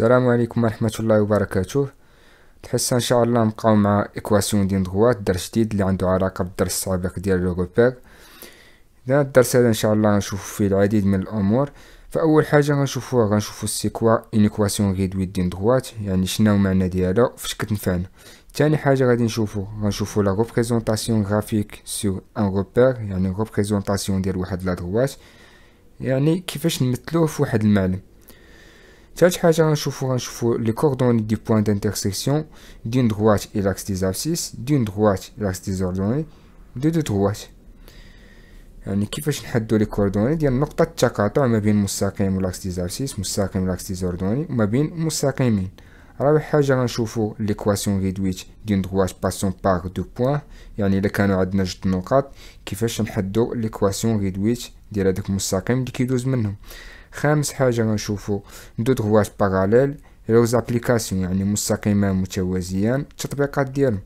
السلام عليكم ورحمة الله وبركاته تحس ان شاء الله نبقاو مع ايكواسيون دين دغوات درس جديد اللي عنده علاقة بالدرس السابق ديال لوغوبير اذا الدرس هذا ان شاء الله غنشوف فيه العديد من الامور فاول حاجة غنشوفوها غنشوفو كوا اون ايكواسيون غيدويت دين دغوات يعني شناهو المعنى ديالها وفاش كتنفعنا تاني حاجة غادي نشوفو غنشوفو لا غوبريزونتاسيون غرافيك سو ان روبير يعني غوبريزونتاسيون ديال واحد لا دغوات يعني كيفاش نمثلوه في واحد المعلم Chaque les coordonnées du point d'intersection d'une droite et l'axe des abscisses, d'une droite, l'axe des ordonnées, de deux droites. que les coordonnées la point de la droite m'a l'axe des abscisses, l'axe des ordonnées, l'équation réduite d'une droite passant par deux points, et on est là de de l'équation réduite de la droite خامس حاجة غنشوفو دغواش باراليل لو زابليكاسيون يعني مستقيمان متوازيان التطبيقات ديالهم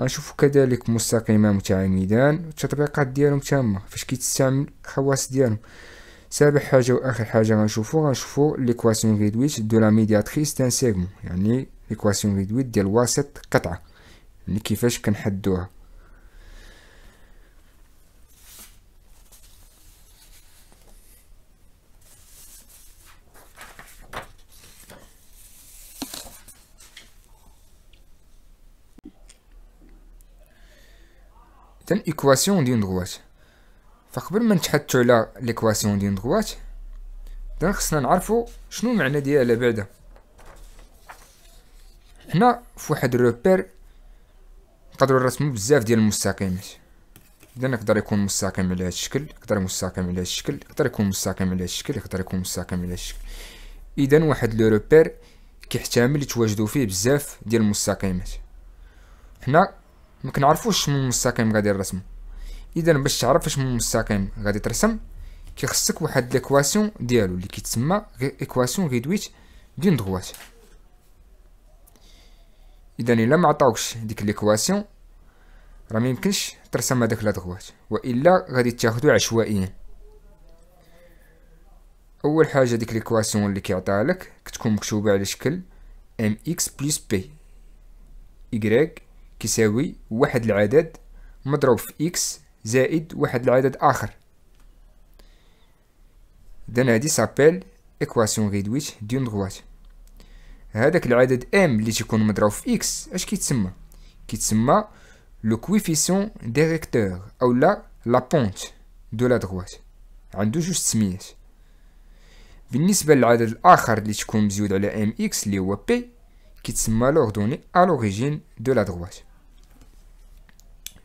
غنشوفو كذلك مستقيمان متعامدان التطبيقات ديالهم تامة فاش كيتستعمل الخواص ديالهم سابع حاجة واخر حاجة غنشوفو غنشوفو ليكواسيون ريدويت دو لا ميدياتريس دان سيغمون يعني ليكواسيون ريدويت ديال وسط قطعة يعني كيفاش كنحدوها حتى ايكواسيون ديال دغوات فقبل ما نتحدثوا على ليكواسيون ديال دغوات دابا خصنا نعرفوا شنو المعنى ديالها بعدا حنا فواحد الروبير نقدروا نرسموا بزاف ديال المستقيمات اذا يقدر يكون مستقيم على هذا الشكل يقدر مستقيم على هذا الشكل يقدر يكون مستقيم على هذا الشكل يقدر يكون مستقيم على هذا الشكل اذا واحد لو روبير كيحتمل يتواجدوا فيه بزاف ديال المستقيمات حنا مكنعرفوش شمو المستقيم غادي نرسمو اذا باش تعرف شمو المستقيم غادي ترسم كيخصك واحد ليكواسيون ديالو اللي كيتسمى ايكواسيون ريدويت دون دغوات اذا الا ما عطاوكش ديك ليكواسيون راه ميمكنش ترسم هذاك لا دغوات والا غادي تاخدو عشوائيا اول حاجه ديك ليكواسيون اللي كيعطيها لك كتكون مكتوبه على شكل ام اكس بلس بي y كيساوي واحد العدد مضروب في إكس زائد واحد العدد آخر إذن هادي سابيل إكواسيون غيدويش دون دغوات هذاك العدد ام اللي تيكون مضروب في إكس اش كيتسمى كيتسمى لو كويفيسيون ديريكتور أو لا لابونت دو لا دغوات عندو جوج تسميات بالنسبة للعدد الآخر اللي تكون مزيود على ام إكس اللي هو بي كيتسمى لوردوني أ لوريجين دو لا دغوات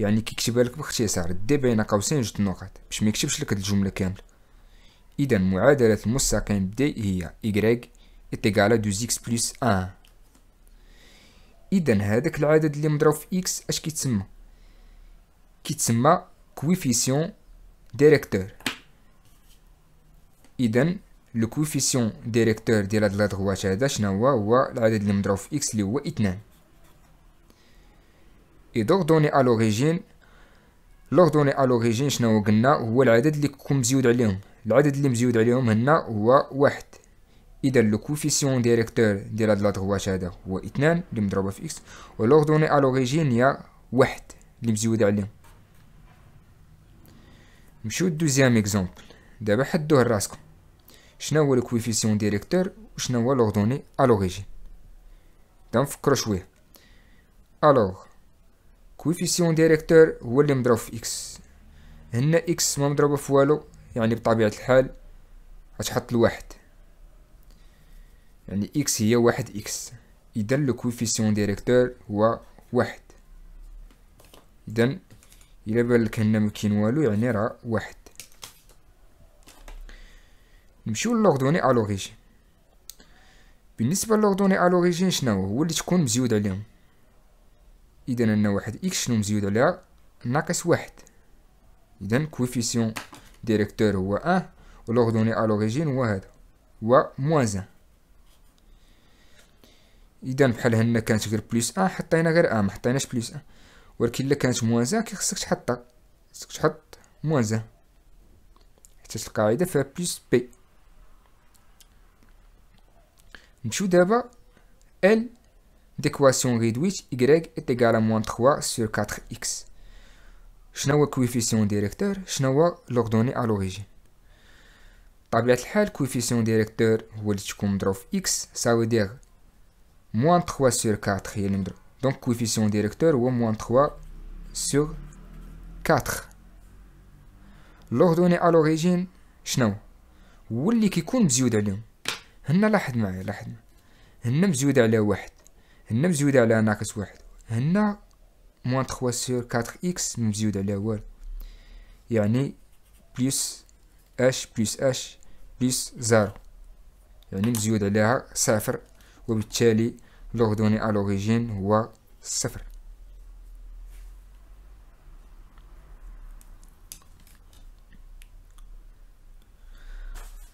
يعني كيكتبها لك باختصار دي بين قوسين جوج نقط باش ما يكتبش لك الجمله كامله اذا معادله المستقيم دي هي y اتيكالا دو x بلس 1 اذا هذاك العدد اللي مضروب في x اش كيتسمى كيتسمى كويفيسيون ديريكتور اذا لو كويفيسيون ديريكتور ديال هاد لا دغوات هذا شنو هو هو العدد اللي مضروب في x اللي هو 2 إذا دوني أ لوريجين لور دوني أ لوريجين شنو قلنا هو العدد اللي كون مزيود عليهم العدد اللي مزيود عليهم هنا هو واحد إذا لو كوفيسيون ديريكتور ديال هاد لادغواش هذا هو اثنان اللي مضروبة في إكس و لوردوني دوني أ لوريجين هي واحد اللي مزيودة عليهم نمشيو للدوزيام إكزومبل دابا حدوه لراسكم شنو هو الكويفيسيون ديريكتور وشنو هو لوردوني أ لوريجين نفكرو شويه ألوغ كويفيسيون ديريكتور هو اللي مضروب في اكس هنا اكس ما مضروبه في والو يعني بطبيعه الحال غتحط الواحد يعني اكس هي واحد اكس اذا لو كويفيسيون ديريكتور هو واحد اذا الا بان لك هنا كاين والو يعني راه واحد نمشيو للوردوني الوريجين بالنسبه للوردوني الوريجين شناهو هو اللي تكون مزيود عليهم إذا عندنا واحد إكس شنو مزيود عليها ناقص واحد إذا كوفيسيون ديريكتور هو أن ا لوريجين هو هذا هو موان أن إذا بحال هنا كانت غير بليس أن حطينا غير أن محطيناش بليس أن ولكن إلا كانت موان أن خصك تحطها خصك تحط موان أن حتى القاعدة فيها بليس بي نمشيو دابا ال l'équation réduite y est égal à moins 3 sur 4x. Je coefficient directeur, je n'ai l'ordonnée à l'origine. Tablette coefficient directeur, x, ça veut dire moins 3 sur 4. Donc, coefficient directeur, ou moins 3 sur 4. L'ordonnée à l'origine, je n'ai pas. هنا مزيود على ناقص واحد هنا موان تخوا سور كاتر إكس مزيود على والو يعني بليس اش بليس اش بليس زارو يعني مزيود عليها صفر وبالتالي لوغ دوني ألوغيجين هو صفر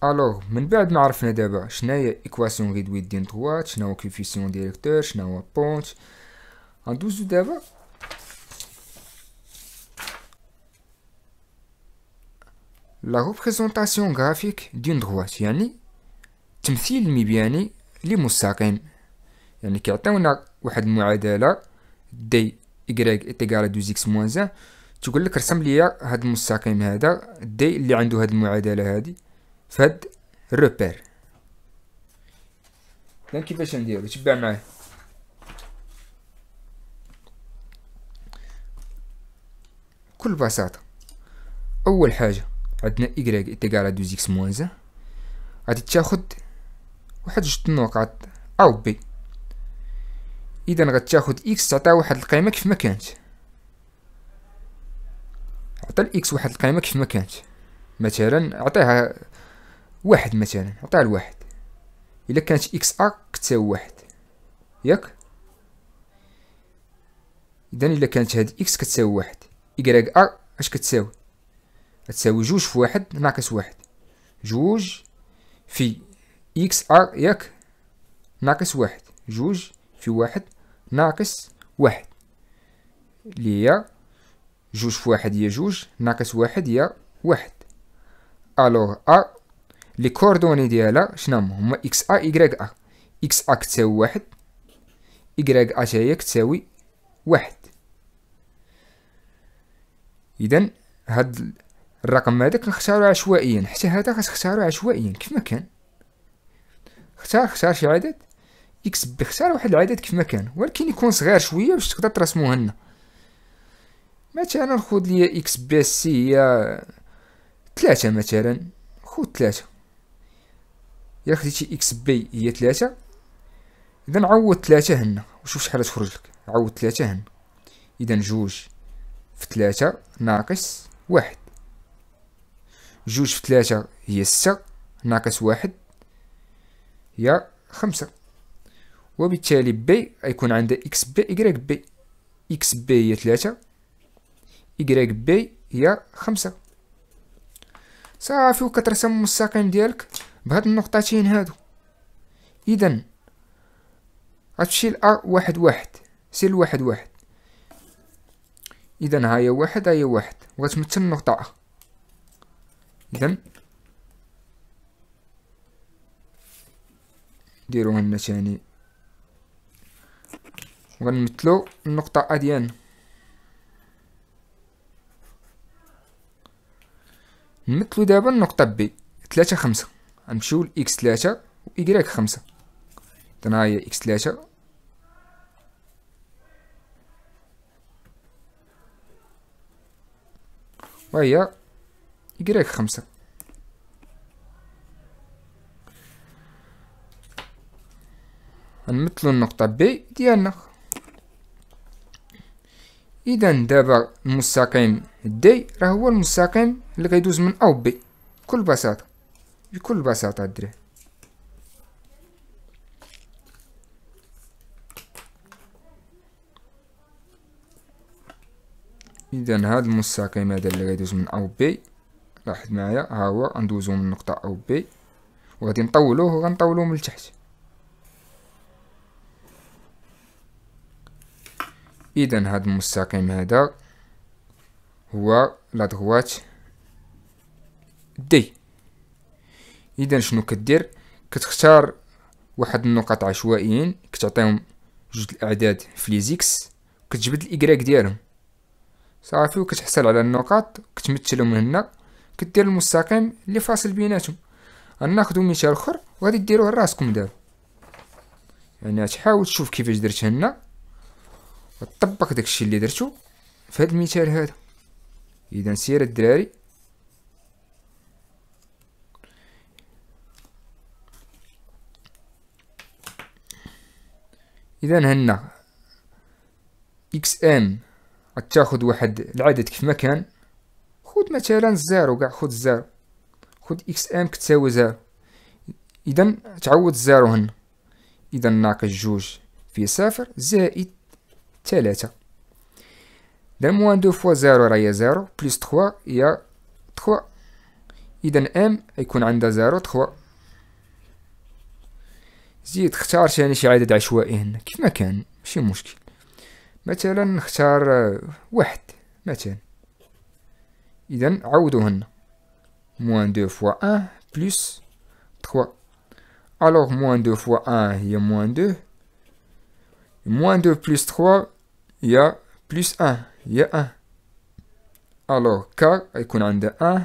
الوغ من بعد ما عرفنا دابا شناهي ايكواسيون ريدويت دين دروات شناهو كوفيسيون ديريكتور شناهو بونت غندوزو دابا لا ريبريزونطاسيون غرافيك دين دروات يعني التمثيل المبياني لمستقيم يعني كيعطيونا واحد المعادله دي إكغيك اتيكال دو زيكس موان زان تقول لك رسم ليا هاد المستقيم هذا دي اللي عنده هاد المعادله هادي فد الروبير إذن كيفاش نديرو تبع معايا بكل بساطة أول حاجة عندنا إيكغيك إتيكال على دوز إكس موان زان غادي تاخد واحد جوج أ أو بي إذا غتاخد إكس تعطيها واحد القيمة كيف ما كانت عطا الإكس واحد القيمة كيف ما كانت مثلا عطيها واحد مثلا نعطيها لواحد الا كانت اكس ار كتساوي واحد ياك اذا الا كانت هاد اكس كتساوي واحد يكراك ار اش كتساوي كتساوي جوج في واحد ناقص واحد جوج في اكس ار ياك ناقص واحد جوج في واحد ناقص واحد اللي هي جوج في واحد هي جوج ناقص واحد هي واحد الوغ ار لي كوردوني ديالها شناهما هما اكس ا ايكغيك ا اكس ا كتساوي واحد ايكغيك ا تاهي كتساوي واحد اذا هاد الرقم هذا كنختارو عشوائيا حتى هذا غتختارو عشوائيا كيف ما كان اختار اختار شي عدد اكس بي اختار واحد العدد كيف ما كان ولكن يكون صغير شويه باش تقدر ترسموه لنا مثلا خود لي اكس بي سي هي 3 مثلا خود 3 الا خديتي اكس بي هي ثلاثة اذا عوض ثلاثة هنا وشوف شحال تخرج لك عوض ثلاثة هنا اذا جوج في ثلاثة ناقص واحد جوج في ثلاثة هي ستة ناقص واحد هي خمسة وبالتالي بي غيكون عندها اكس بي ايكغيك بي اكس بي هي ثلاثة ايكغيك بي هي خمسة صافي وكترسم المستقيم ديالك بهاد النقطتين هادو اذا غتمشي لأ واحد واحد سير لواحد واحد اذا هاي واحد هاي واحد وغتمثل النقطة أ اذا هنا تاني وغنمثلو النقطة أ ديالنا نمثلو دابا النقطة بي تلاتة خمسة غنمشيو لإكس تلاتة وإيكغيك خمسة إذن ها هي إكس تلاتة هي إيكغيك خمسة غنمثلو النقطة بي ديالنا إذا دابا المستقيم دي راه هو المستقيم اللي غيدوز من أو بي بكل بساطة بكل بساطة أدري اذا هاد المستقيم هذا اللي غيدوز من او بي لاحظ معايا ها هو غندوزو من نقطة او بي وغادي نطولوه وغنطولوه من التحت اذا هاد المستقيم هذا هو لا دغوات دي اذا شنو كدير كتختار واحد النقط عشوائيين كتعطيهم جوج الاعداد في لي زيكس كتجبد الايكغيك ديالهم صافي وكتحصل على النقاط كتمثلهم هنا كدير المستقيم اللي فاصل بيناتهم غناخدو مثال اخر وغادي ديروه لراسكم دابا يعني تحاول تشوف كيفاش درت هنا وتطبق داكشي اللي درتو في هاد المثال هذا اذا سير الدراري اذا هنا اكس ان غتاخد واحد العدد كيف ما كان خد مثلا الزيرو كاع خد الزيرو خد اكس ام كتساوي زيرو اذا تعوض الزيرو هنا اذا ناقص جوج في صفر زائد ثلاثة دا موان دو فوا زيرو راهي زيرو بليس تخوا هي تخوا اذا ام يكون عندها زيرو تخوا زيد اختار ثاني شي عدد عشوائي هنا كيف ما كان ماشي مشكل مثلا نختار آه، واحد مثلا اذا عودوا هنا موان دو فوا ان بلس تخوا الوغ موان دو فوا ان هي موان دو موان دو بلس تخوا هي بلس ان هي ان الوغ كا غيكون عندها ان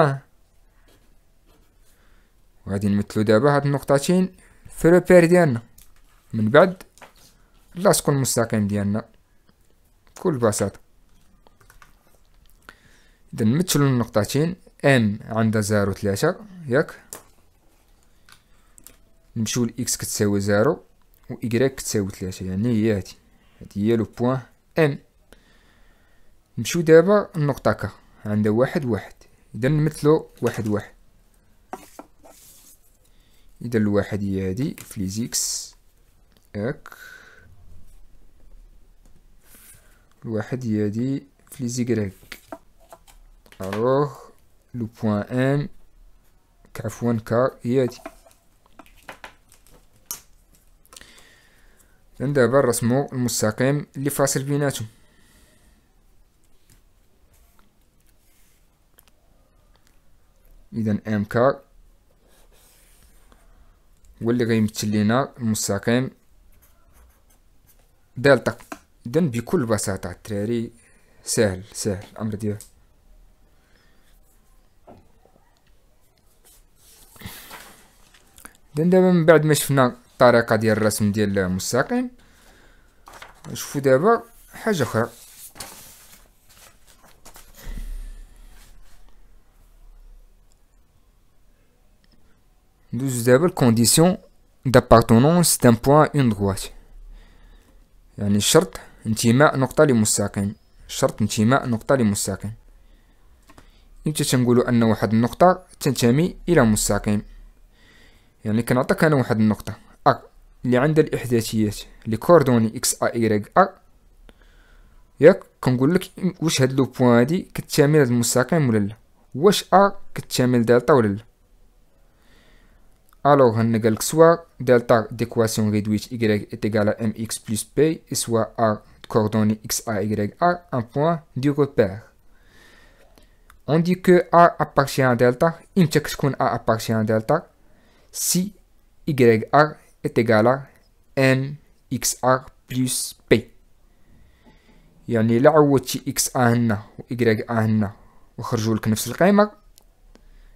ان وغادي نمثلو دابا هاد النقطتين في البير ديالنا من بعد اللاصق المستقيم ديالنا بكل بساطة إذا نمثلو النقطتين ام عندها زيرو تلاتة ياك نمشيو لإكس كتساوي زيرو و إيكغيك كتساوي تلاتة يعني هي هادي هادي هي لو بوان ام نمشيو دابا النقطة ك عندها واحد واحد إذا نمثلو واحد واحد إذا الواحد هي هادي فليزيكس هاك الواحد هي هادي فليزيكراك ألوغ لو بوان أن عفوا كا هي هادي دابا نرسمو المستقيم اللي فاصل بيناتهم إذا أم كا واللي غيمثل لينا المستقيم دلتا اذا بكل بساطه الدراري سهل سهل الامر ديالو اذا دابا من بعد ما شفنا الطريقه ديال الرسم ديال المستقيم نشوفو دابا حاجه اخرى دوز دابا لكونديسيون دابارتونونس دان بوان اون دغوات يعني شرط انتماء نقطة لمستقيم شرط انتماء نقطة لمستقيم امتى تنقولو ان واحد النقطة تنتمي الى مستقيم يعني كنعطيك انا واحد النقطة ا اللي عندها الاحداثيات لي كوردوني اكس ا ايغريك ا ياك كنقول لك واش هاد لو بوان هادي كتشامل هاد المستقيم ولا لا واش ا كتشامل دلتا ولا لا Alors, on a soit delta d'équation réduite y est égal à mx plus p, et soit à coordonnée x a, y a, un point du repère. On dit que a appartient à delta, qu'on a appartient à delta, si y est égal à mxr plus p. يعني لا عوضتي x a هنا و y a هنا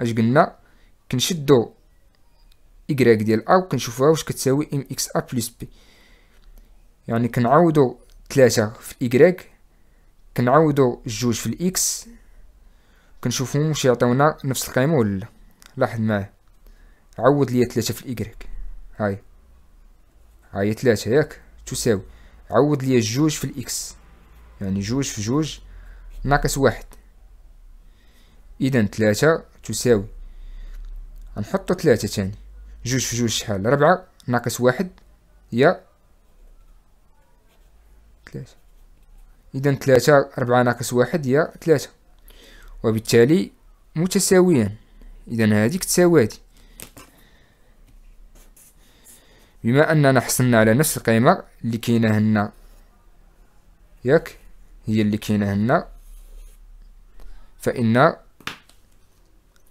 اش قلنا كنشدو ايكغيك ديال أ وكنشوفوها واش كتساوي إم إكس أ بلس بي يعني كنعوضو تلاتة في ايكغيك كنعوضو جوج في الإكس كنشوفهم واش يعطيونا نفس القيمة ولا لا لاحظ معايا عوض ليا تلاتة في الايكغيك هاي هاي تلاتة ياك تساوي عوض ليا جوج في الإكس يعني جوج في جوج ناقص واحد إذا ثلاثة تساوي غنحطو ثلاثة تاني جوج في جوج شحال ربعة ناقص واحد هي ثلاثة إذا ثلاثة ربعة ناقص واحد هي ثلاثة وبالتالي متساويان إذا هذيك تساوي هذه بما أننا حصلنا على نفس القيمة اللي كاينة هنا ياك هي اللي كاينة هنا فإن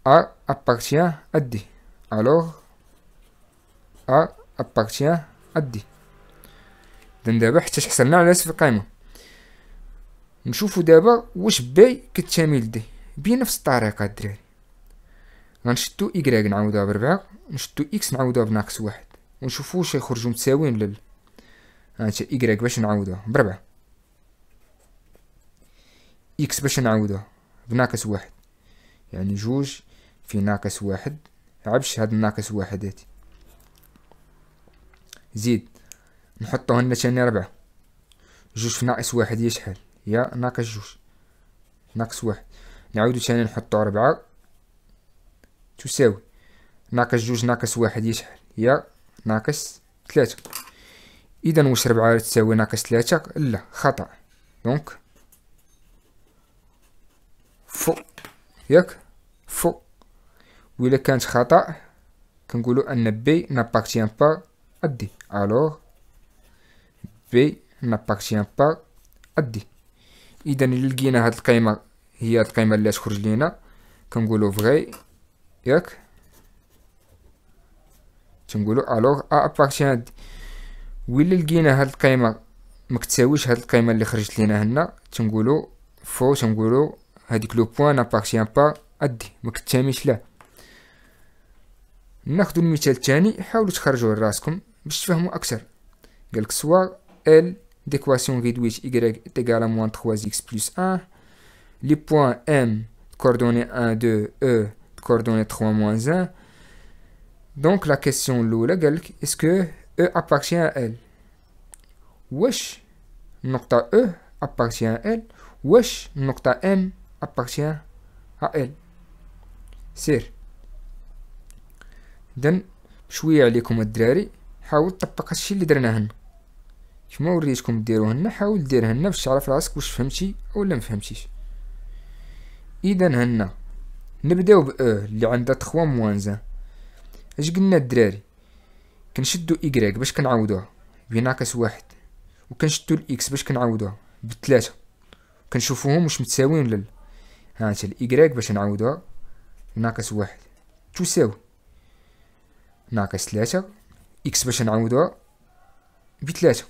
A appartient à D. Alors, A appartient à D. إذن دابا حتى تحصلنا على نفس القائمة. نشوفو دابا واش باي كتشامل دي بنفس الطريقة الدراري غنشدو إكراك نعوضها بربعة نشدو إكس نعوضها بناقص واحد ونشوفو واش يخرجو متساويين لل هانتا إكراك باش نعوضها بربعة إكس باش نعوضها بناقص واحد يعني جوج في ناقص واحد عبش هاد الناقص واحد هاتي زيد نحطوهن تاني ربعة جوج في ناقص واحد هي شحال هي ناقص جوج ناقص واحد نعاودو تاني نحطو ربعة تساوي ناقص جوج ناقص واحد هي شحال هي ناقص تلاتة إذا واش ربعة تساوي ناقص تلاتة لا خطأ دونك فوق ياك فوق و الا كانت خطأ كنقولو أن بي نابارتيان با أدي ألوغ بي نابارتيان با أدي إذا إلا لقينا هاد القيمة هي هاد القيمة اللي تخرج لينا كنقولو فغي ياك تنقولو ألوغ أ أبارتيان و الا لقينا هاد القيمة مكتساويش هاد القيمة اللي خرجت لينا هنا تنقولو فو تنقولوا هاديك لو بوان أبارتيان با أدي مكتساميش لا ناخدو المثال الثاني que تخرجوه لراسكم fait تفهموا اكثر قالك soit L d'équation réduite y est égal à moins 3x plus 1. Les points M, coordonnées 1, 2, E, coordonnées 3, moins 1. Donc la question est-ce que E appartient à L Wesh, nocta E appartient à L. Wesh, nocta M appartient à L. c'est إذن شوية عليكم الدراري حاول تطبق هادشي اللي درناهن كما وريتكم ديروهن حاول ديرهن باش تعرف راسك واش فهمتي ما مفهمتيش اذا هنا نبداو ب اللي عندها تخوا موان زان اش قلنا الدراري كنشدو إكراك باش كنعوضوها بناقص واحد وكنشدو الإكس باش كنعوضوها بثلاثة كنشوفوهم واش متساويين ولا لا ها انت الإكراك باش نعوضوها ناقص واحد تساوي ناقص ثلاثة إكس باش نعوضها بثلاثة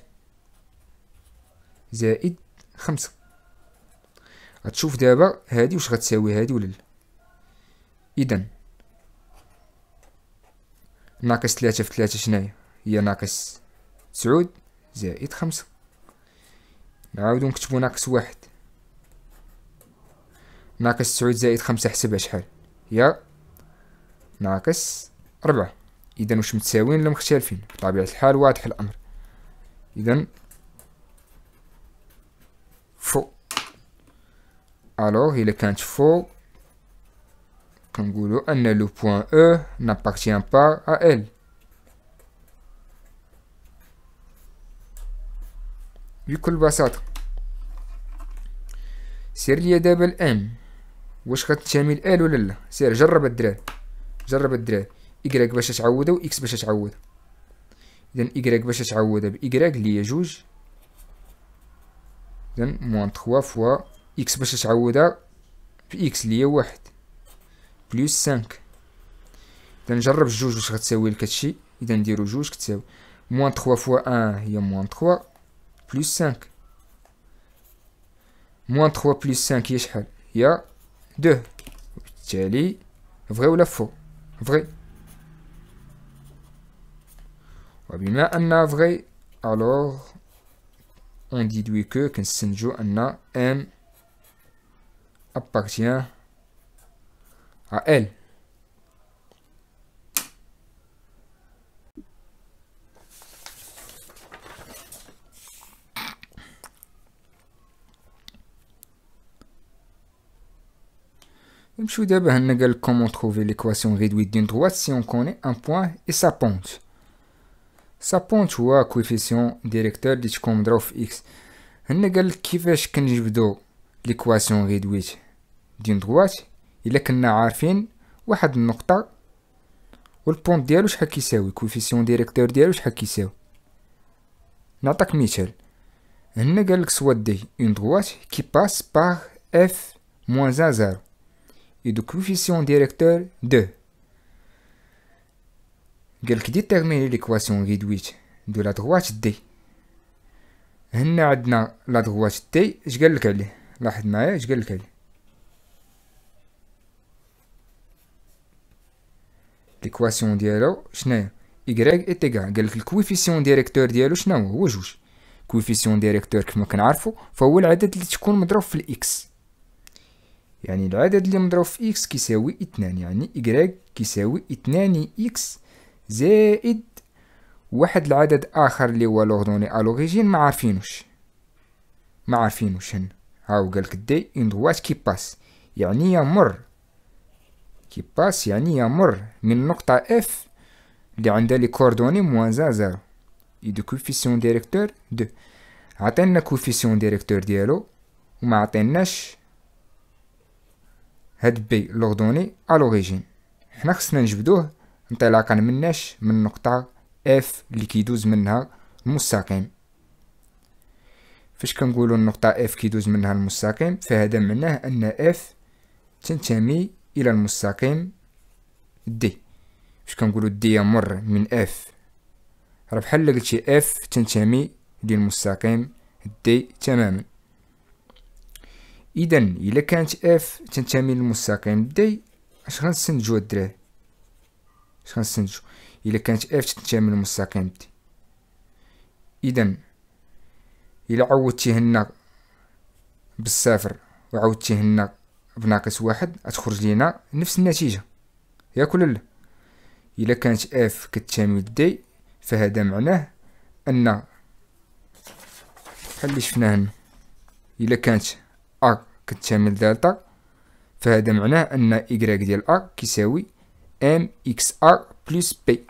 زائد خمسة غتشوف دابا هادي واش غتساوي هادي ولا لا إذا ناقص ثلاثة في ثلاثة شناهي هي ناقص تسعود زائد خمسة نعاودو نكتبو ناقص واحد ناقص تسعود زائد خمسة حسبها شحال هي ناقص ربعة اذا واش متساويين ولا مختلفين بطبيعه الحال واضح الامر اذا فو ألوغ الا كانت فو كنقولو ان لو بوان او نابارتيان با ا ال بكل بساطه سير ليا دابا الان واش غتنتمي لال ولا لا سير جرب الدراري جرب الدراري إكراك باش و إكس باش تعوضها إذا إكراك باش تعوضها بإكراك اللي هي جوج إذا موان تخوا فوا إكس باش تعوده بإكس اللي هي واحد بليس سانك إذا نجرب جوج واش غتساوي لك هادشي إذا نديرو جوج كتساوي موان تخوا فوا أن هي موان تخوا بليس سانك موان تخوا بليس سانك هي شحال هي دو وبالتالي فغي ولا فو فغي a vrai alors on déduit que Anna M appartient à L Je vous comment trouver l'équation réduite d'une droite si on connaît un point et sa pente سابونت هو كويفيسيون ديريكتور لي تكون تكومضرو في اكس هنا قالك كيفاش كنجبدو ليكواسيون ريدويت دين دروات الا كنا عارفين واحد النقطه والبونت ديالو شحال كيساوي كويفيسيون ديريكتور ديالو شحال كيساوي نعطيك مثال هنا قالك سوا دي اون دروات كي باس باغ اف موان زان زيرو et de coefficient directeur 2. قالك ديتيرميني ليكواسيون ريدويت دو لا دغوات دي هنا عندنا لا دغوات دي اش قالك عليه لاحظ معايا اش قالك عليه ليكواسيون ديالو شناهي إيكغيك إي تيكا قالك الكويفيسيون ديريكتور ديالو شناهو هو جوج كويفيسيون ديريكتور كما كنعرفو فهو العدد اللي تكون مضروب في الإكس يعني العدد اللي مضروب في إكس كيساوي اثنان يعني إيكغيك كيساوي اثنان إكس زائد واحد العدد اخر اللي هو لوردوني الوريجين ما عارفينوش ما عارفينوش هن هاو قالك دي اون دوات كي باس يعني يمر كي باس يعني يمر من نقطة اف اللي عندها لي كوردوني موان زا زيرو اي دو كوفيسيون ديريكتور دو عطينا كوفيسيون ديريكتور ديالو وما عطيناش هاد بي لوردوني الوريجين حنا خصنا نجبدوه انطلاقا مناش من نقطة اف اللي كيدوز منها المستقيم فاش كنقولوا النقطة اف كيدوز منها المستقيم فهذا معناه أن اف تنتمي إلى المستقيم دي فاش كنقولوا دي يمر من اف راه بحال قلتي اف تنتمي للمستقيم دي تماما إذا إلا كانت اف تنتمي للمستقيم دي اش غنستنتجو الدراري اش غنستنتجو الا كانت اف تنتمي المستقيم دي اذا الا عودتي هنا بالصفر وعودتي هنا بناقص واحد غتخرج لينا نفس النتيجه ياك ولا لا الا كانت اف كتساوي دي فهذا معناه ان بحال اللي شفناه هنا الا كانت ا كتساوي دالتا فهذا معناه ان ايغريك ديال ا كيساوي ام اكس ار بلس بي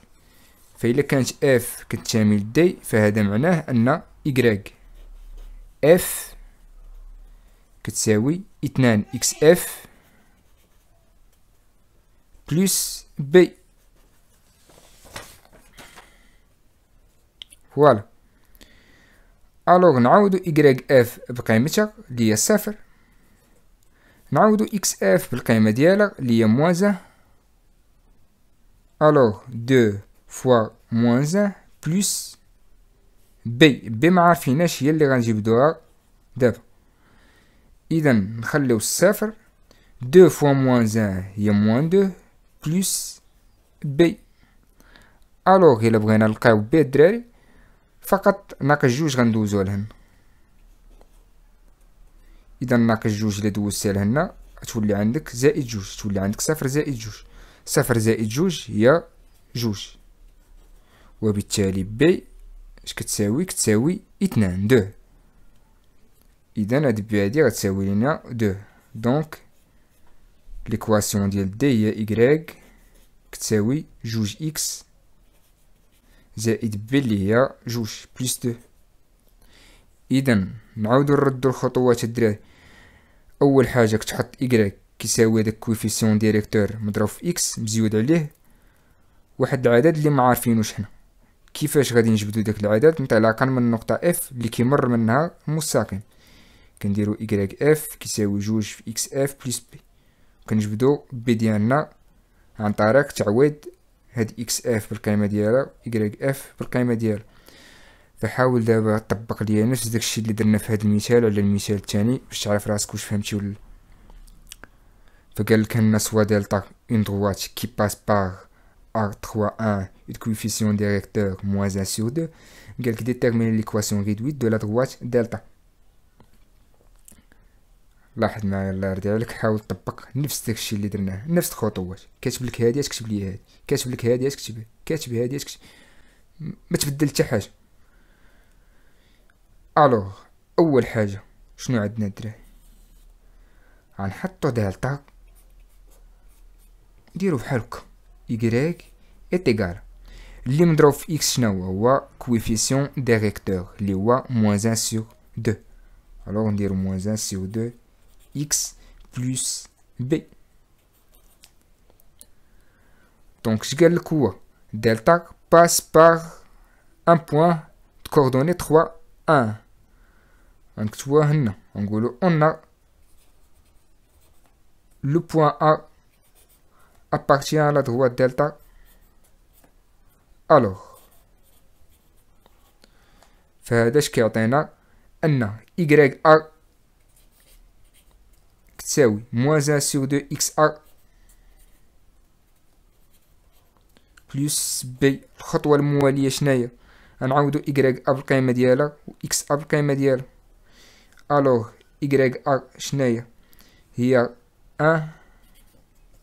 فإلا كانت اف كتشامل دي فهذا معناه ان إيكغيك اف كتساوي اثنان اكس اف بلس بي فوالا الوغ نعاودو إيكغيك اف بقيمتها اللي هي صفر نعاودو اكس اف بالقيمه ديالها اللي هي موازه alors 2 fois moins 1 بلس بي بي ما عارفيناش هي اللي غنجبدوها دابا اذا نخليو الصفر دو فوا موان زان هي موان دو بلس بي الوغ الا بغينا نلقاو بي الدراري فقط ناقص جوج غندوزو لهنا اذا ناقص جوج الا دوزتها لهنا تولي عندك زائد جوج تولي عندك صفر زائد جوج صفر زائد جوج هي جوج وبالتالي بي اش كتساوي كتساوي اثنان دو اذا هاد بي هادي غتساوي لينا دو دونك ليكواسيون ديال دي هي إيكغيك كتساوي جوج إكس زائد بي اللي هي جوج بليس دو إذا نعاودو نردو الخطوات الدراري أول حاجة كتحط إيكغيك كيساوي هداك كويفيسيون ديريكتور مضروب في اكس مزيود عليه واحد العدد اللي ما عارفينوش حنا كيفاش غادي نجبدو داك العدد انطلاقا من النقطة اف اللي كيمر منها المستقيم كنديرو ايكغيك اف كيساوي جوج في اكس اف بليس بي كنجبدو بي ديالنا عن طريق تعويض هاد اكس اف بالقيمة ديالها ايكغيك اف بالقيمة ديالها فحاول دابا طبق ليا نفس داكشي اللي درنا في هاد المثال على المثال الثاني باش تعرف راسك واش فهمتي ولا Fegelken soit delta, une droite qui passe par r 3 1 une coefficient des recteurs moins 1 sur 2, qui détermine l'équation réduite de la droite delta. لاحظ معايا الله يرضي عليك حاول طبق نفس داكشي اللي درناه نفس الخطوات كاتب لك هادي تكتب لي هادي كاتب لك هادي تكتب كاتب هادي تكتب ما تبدل حتى حاجه الوغ اول حاجه شنو عندنا الدراري غنحطو دالتا ديروا في Halk y est égal اللي x شنو Wa coefficient directeur. vecteurs moins 1 sur 2 alors on dirait, moins 1 sur 2 x plus b donc je le delta passe par un point de 3 1 donc tu vois on a le point A appartient à la droite delta, alors فهذا اش كيعطينا ان y r تساوي moins 1 sur 2 x r بلس بي الخطوه المواليه شناهي غنعاودو y a بالقيمه ديالها و x a بالقيمه ديالها الوغ y r شناهي هي 1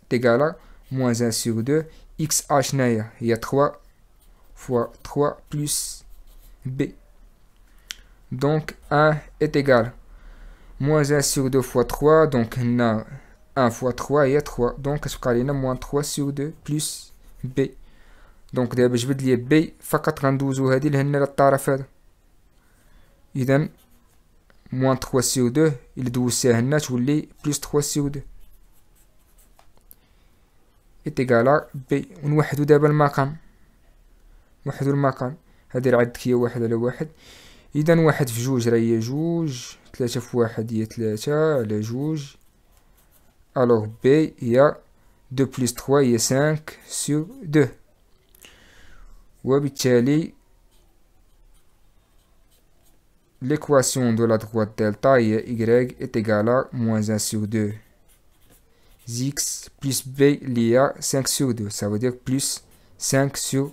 تيكالا moins 1 sur 2, xh naïa, il y a 3 fois 3 plus b. Donc 1 est égal moins 1 sur 2 fois 3, donc na 1 fois 3 il y a 3. Donc a moins 3 sur 2 plus b. Donc d'abord je vais dire b y 92. هذه لهنا للطرف Idem, moins 3 sur 2 il doit هنا تولي plus 3 sur 2. إتيكالا بي ونوحدو دابا المقام نوحدو المقام هادي العد كي واحد على واحد إذا واحد في جوج راه هي جوج تلاتة في واحد هي تلاتة على جوج ألوغ بي هي دو بليس تخوا هي سانك سور دو وبالتالي l'équation de la droite delta est y est égale à moins 1 sur 2. x plus b à 5 sur 2. Ça veut dire plus 5 sur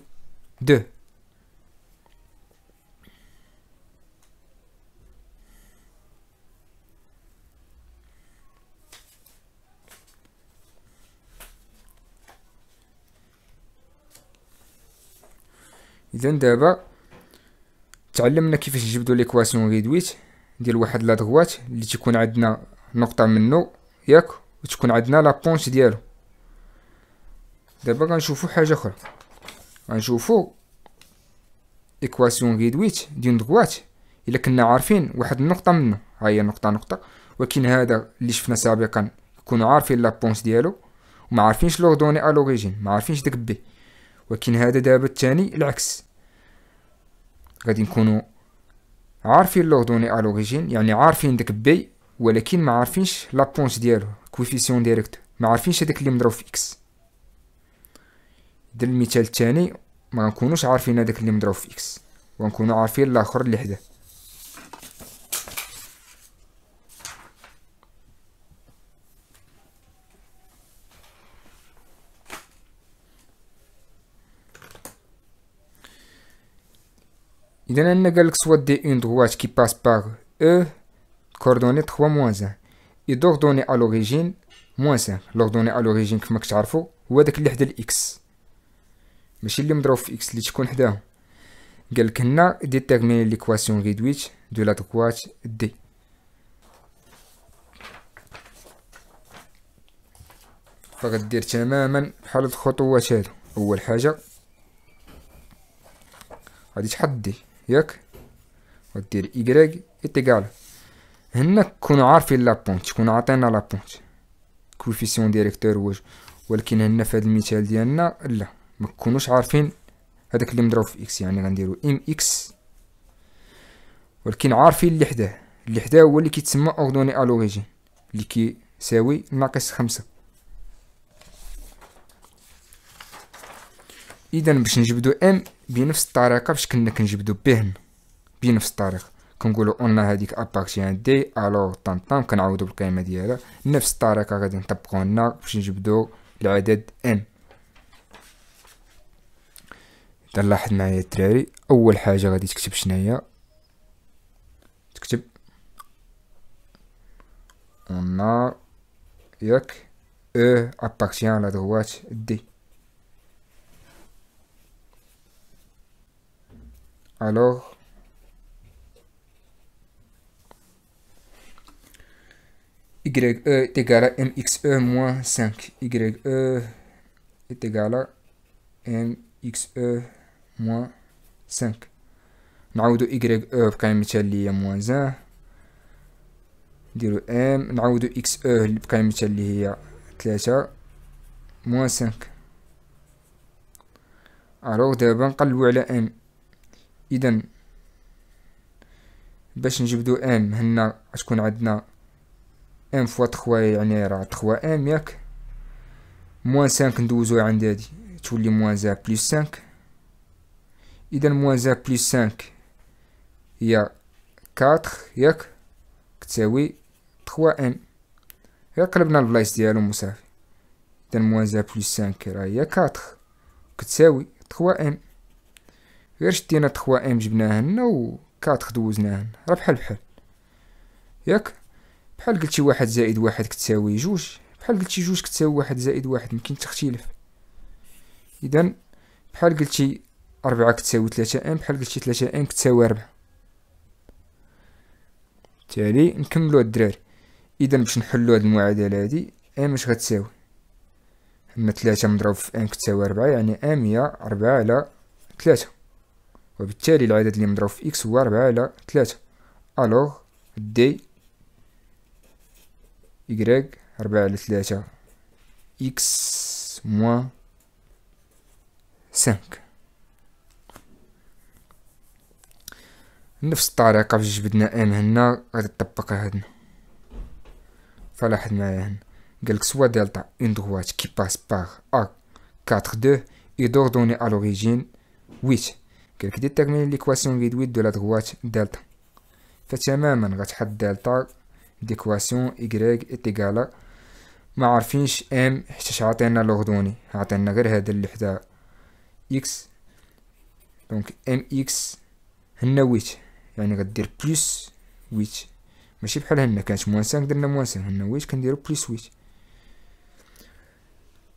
2. اذا دابا تعلمنا كيفاش نجبدو ليكواسيون ريدويت ديال واحد لا دغوات اللي تيكون عندنا de منو ياك وتكون عندنا بونش ديالو دابا غنشوفو حاجه اخرى غنشوفو ايكواسيون غيدويت ديال دغوات الا كنا عارفين واحد النقطه منه ها هي نقطه نقطه ولكن هذا اللي شفنا سابقا كونوا عارفين بونش ديالو وما عارفينش لوردوني الوريجين ما عارفينش داك بي ولكن هذا دابا الثاني العكس غادي نكونوا عارفين لوردوني الوريجين يعني عارفين داك بي ولكن ما عارفينش بونش ديالو كويفيسيون ديريكت ما عارفينش هذاك اللي مضروب في اكس دير المثال الثاني ما نكونوش عارفين هذاك اللي مضروب في اكس ونكونوا عارفين الاخر اللي حداه اذا انا قالك سوا دي اون دغوات كي باس باغ او كوردوني 3 موان 1 اي دوردوني ا لوريجين موان سامبل لوردوني ا لوريجين كما كتعرفوا هو داك اللي حدا الاكس ماشي اللي مضروب في اكس اللي تكون حداه قال لك هنا ديتيرميني ليكواسيون ريدويت دو لا دروات دي فغدير تماما بحال هاد الخطوات هادو اول حاجه غادي تحط دي ياك غدير y ايتيغال هنا كونوا عارفين لابونت كونوا عاطينا لابونت كوفيسيون ديريكتور واش ولكن هنا في هذا المثال ديالنا لا ما كونوش عارفين هذاك اللي مضروب في اكس يعني غنديرو ام اكس ولكن عارفين اللي حداه اللي حداه هو اللي كيتسمى اوردوني الوريجين اللي كيساوي ناقص خمسة اذا باش نجبدو ام بنفس الطريقه باش كنا كنجبدو بهن بنفس الطريقه كنقولوا ان هذيك ابارتيان دي الوغ طن طن كنعاودوا بالقيمه ديالها نفس الطريقه غادي نطبقوا هنا باش نجبدو العدد ان تلاحظ معايا الدراري اول حاجه غادي تكتب شناهي تكتب on ياك او ابارتيان à la دي Alors, YE est égal à MXE moins 5. YE est égal à MXE moins 5. نعوضو YE بقيمة اللي هي موانزا نديرو M نعود X E بقيمة اللي هي ثلاثة موان سنك الوغ دابا نقلو على M إذا باش نجبدو M هنا تكون عندنا ان فوا تخوا يعني راه تخوا ام ياك موان سانك ندوزو عند هادي تولي موان زا بلس سانك اذا موان زا بلس سانك هي كاتخ ياك كتساوي تخوا ان غير قلبنا البلايص ديالهم وصافي اذا موان زا بلس سانك راه هي كاتخ كتساوي تخوا ان غير شدينا تخوا ام جبناها هنا و كاتخ دوزناها هنا راه بحال بحال ياك بحال قلتي واحد زائد واحد كتساوي جوج بحال قلتي جوج كتساوي واحد زائد واحد ممكن تختلف اذا بحال قلتي أربعة كتساوي ثلاثة ام بحال قلتي ثلاثة ام كتساوي أربعة تالي نكملو الدراري اذا باش نحلو هاد المعادله هادي ام اش غتساوي اما ثلاثة مضروب في ام كتساوي أربعة يعني ام هي أربعة على ثلاثة وبالتالي العدد اللي مضروب في اكس هو أربعة على ثلاثة الوغ دي y أربعة على ثلاثة x موان سانك نفس الطريقة باش جبدنا ان هنا غادي تطبقها هنا فلاحظ معايا هنا قالك سوا دلتا اون دغوات كي باس باغ ا 4 دو اي دوردوني ا لوريجين 8 قالك ديتيرمين ليكواسيون ريدويت دو لا دغوات دلتا فتماما غتحط دلتا ديكواسيون إجراج إتيكالا ما عارفينش ام حتى عطينا لوغدوني عطينا غير هاد اللي حدا اكس دونك ام اكس هنا ويت يعني غدير بليس ويت ماشي بحال هنا كانت موان سانك درنا موان سانك هنا ويت كنديرو بليس ويت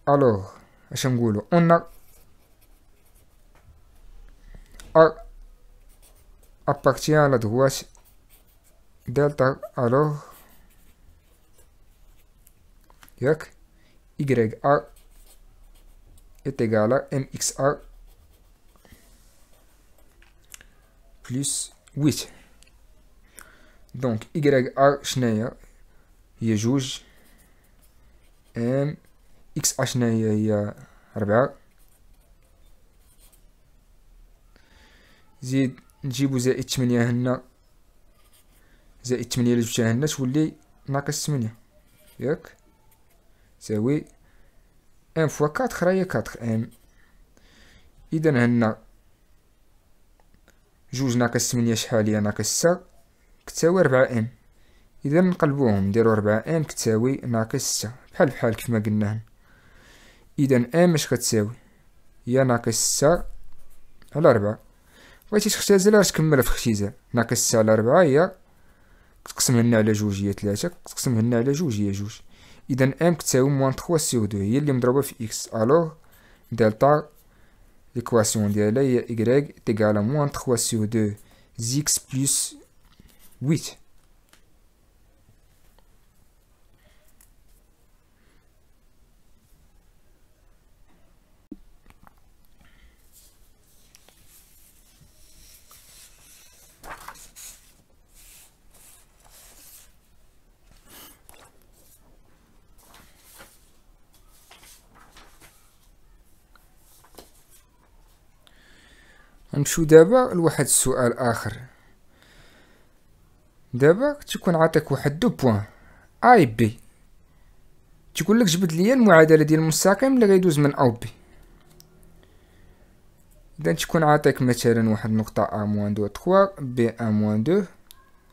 الوغ اش نقولو اون أ أبارتيان لا la دلتا ألوغ jak yr est égal à mxa plus 8 donc yr شناهي هي جوج ام اكس ا شناهي هي ربعة زيد نجيبو زائد تمنية هنا زائد تمنية اللي جبتها هنا تولي ناقص تمنية ياك تساوي ان فوا كاتخ راهي كاتخ ان اذا هنا جوج ناقص ثمانية شحال هي ناقص ستة كتساوي ربعة ان اذا نقلبوهم نديرو ربعة ان كتساوي ناقص ستة بحال بحال كيفما ما قلنا اذا ان اش كتساوي هي ناقص ستة على ربعة بغيتي تختزل راه تكمل في الاختزال ناقص ستة على ربعة هي تقسم هنا على جوج هي تلاتة تقسم هنا على جوج هي جوج Eden MCO moins 3 sur 2 il drop droit x Alors, delta, l'équation d'LA Y est égale à moins 3 sur 2 x plus 8. نمشو دابا لواحد السؤال اخر دابا تكون عاطيك واحد دو بوان اي بي تقول لك جبد ليا المعادله ديال المستقيم اللي غيدوز من او بي اذا تكون عاطيك مثلا واحد النقطه ا موان دو 3 بي ا موان دو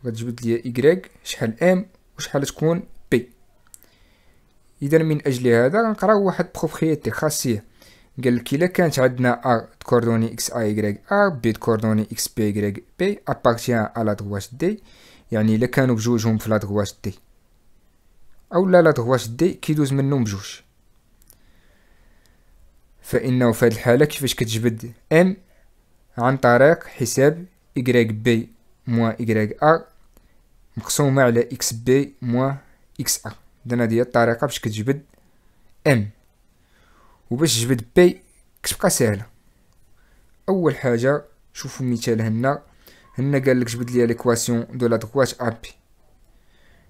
غتجبد ليا ايكغيك شحال ام وشحال تكون بي اذا من اجل هذا غنقراو واحد بروبريتي خاصيه قال لك الا كانت عندنا ار كوردوني اكس اي غريغ ار بي كوردوني اكس بي غريغ بي ابارتيان على دغواش دي يعني الا كانوا بجوجهم في لا دغواش دي او لا لا دغواش دي كيدوز منهم بجوج فانه في هذه الحاله كيفاش كتجبد ام عن طريق حساب y بي موان y ار مقسومه على اكس بي موان اكس ا دنا هذه هي الطريقه باش كتجبد ام وباش تجبد باي كتبقى سهله اول حاجه شوفوا المثال هنا هنا قال لك جبد لي ليكواسيون دو لا دروات ا بي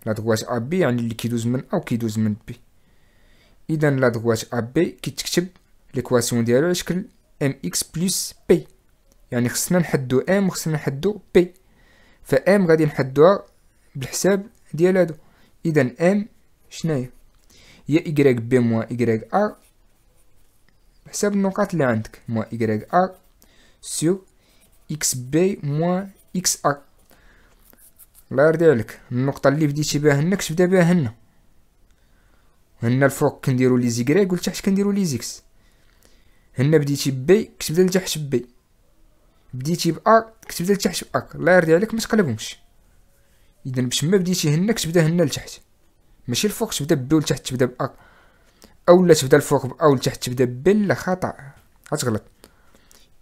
لا دروات ا بي يعني اللي كيدوز من او كيدوز من بي اذا لا دروات ا بي كتكتب ليكواسيون ديالو على شكل ام اكس بلس بي يعني خصنا نحدو ام وخصنا نحدو بي فام غادي نحدوها بالحساب ديال هادو اذا ام شناهي هي ي بي موان ي ار بحساب النقاط اللي عندك موان إيكغيك ار سور إكس بي موان إكس ار الله يرضي عليك النقطة اللي بديتي بها هنا كتبدا بها هنا هنا الفوق كنديرو لي و لتحت كنديرو لي زيكس هنا بديتي بي كتبدا لتحت بي بديتي بار كتبدا لتحت بار الله يرضي عليك متقلبهمش اذا باش ما بديتي هنا كتبدا هنا لتحت ماشي الفوق تبدا بي لتحت تبدا بار او لا تبدا الفوق او لتحت تبدا بلا خطا غتغلط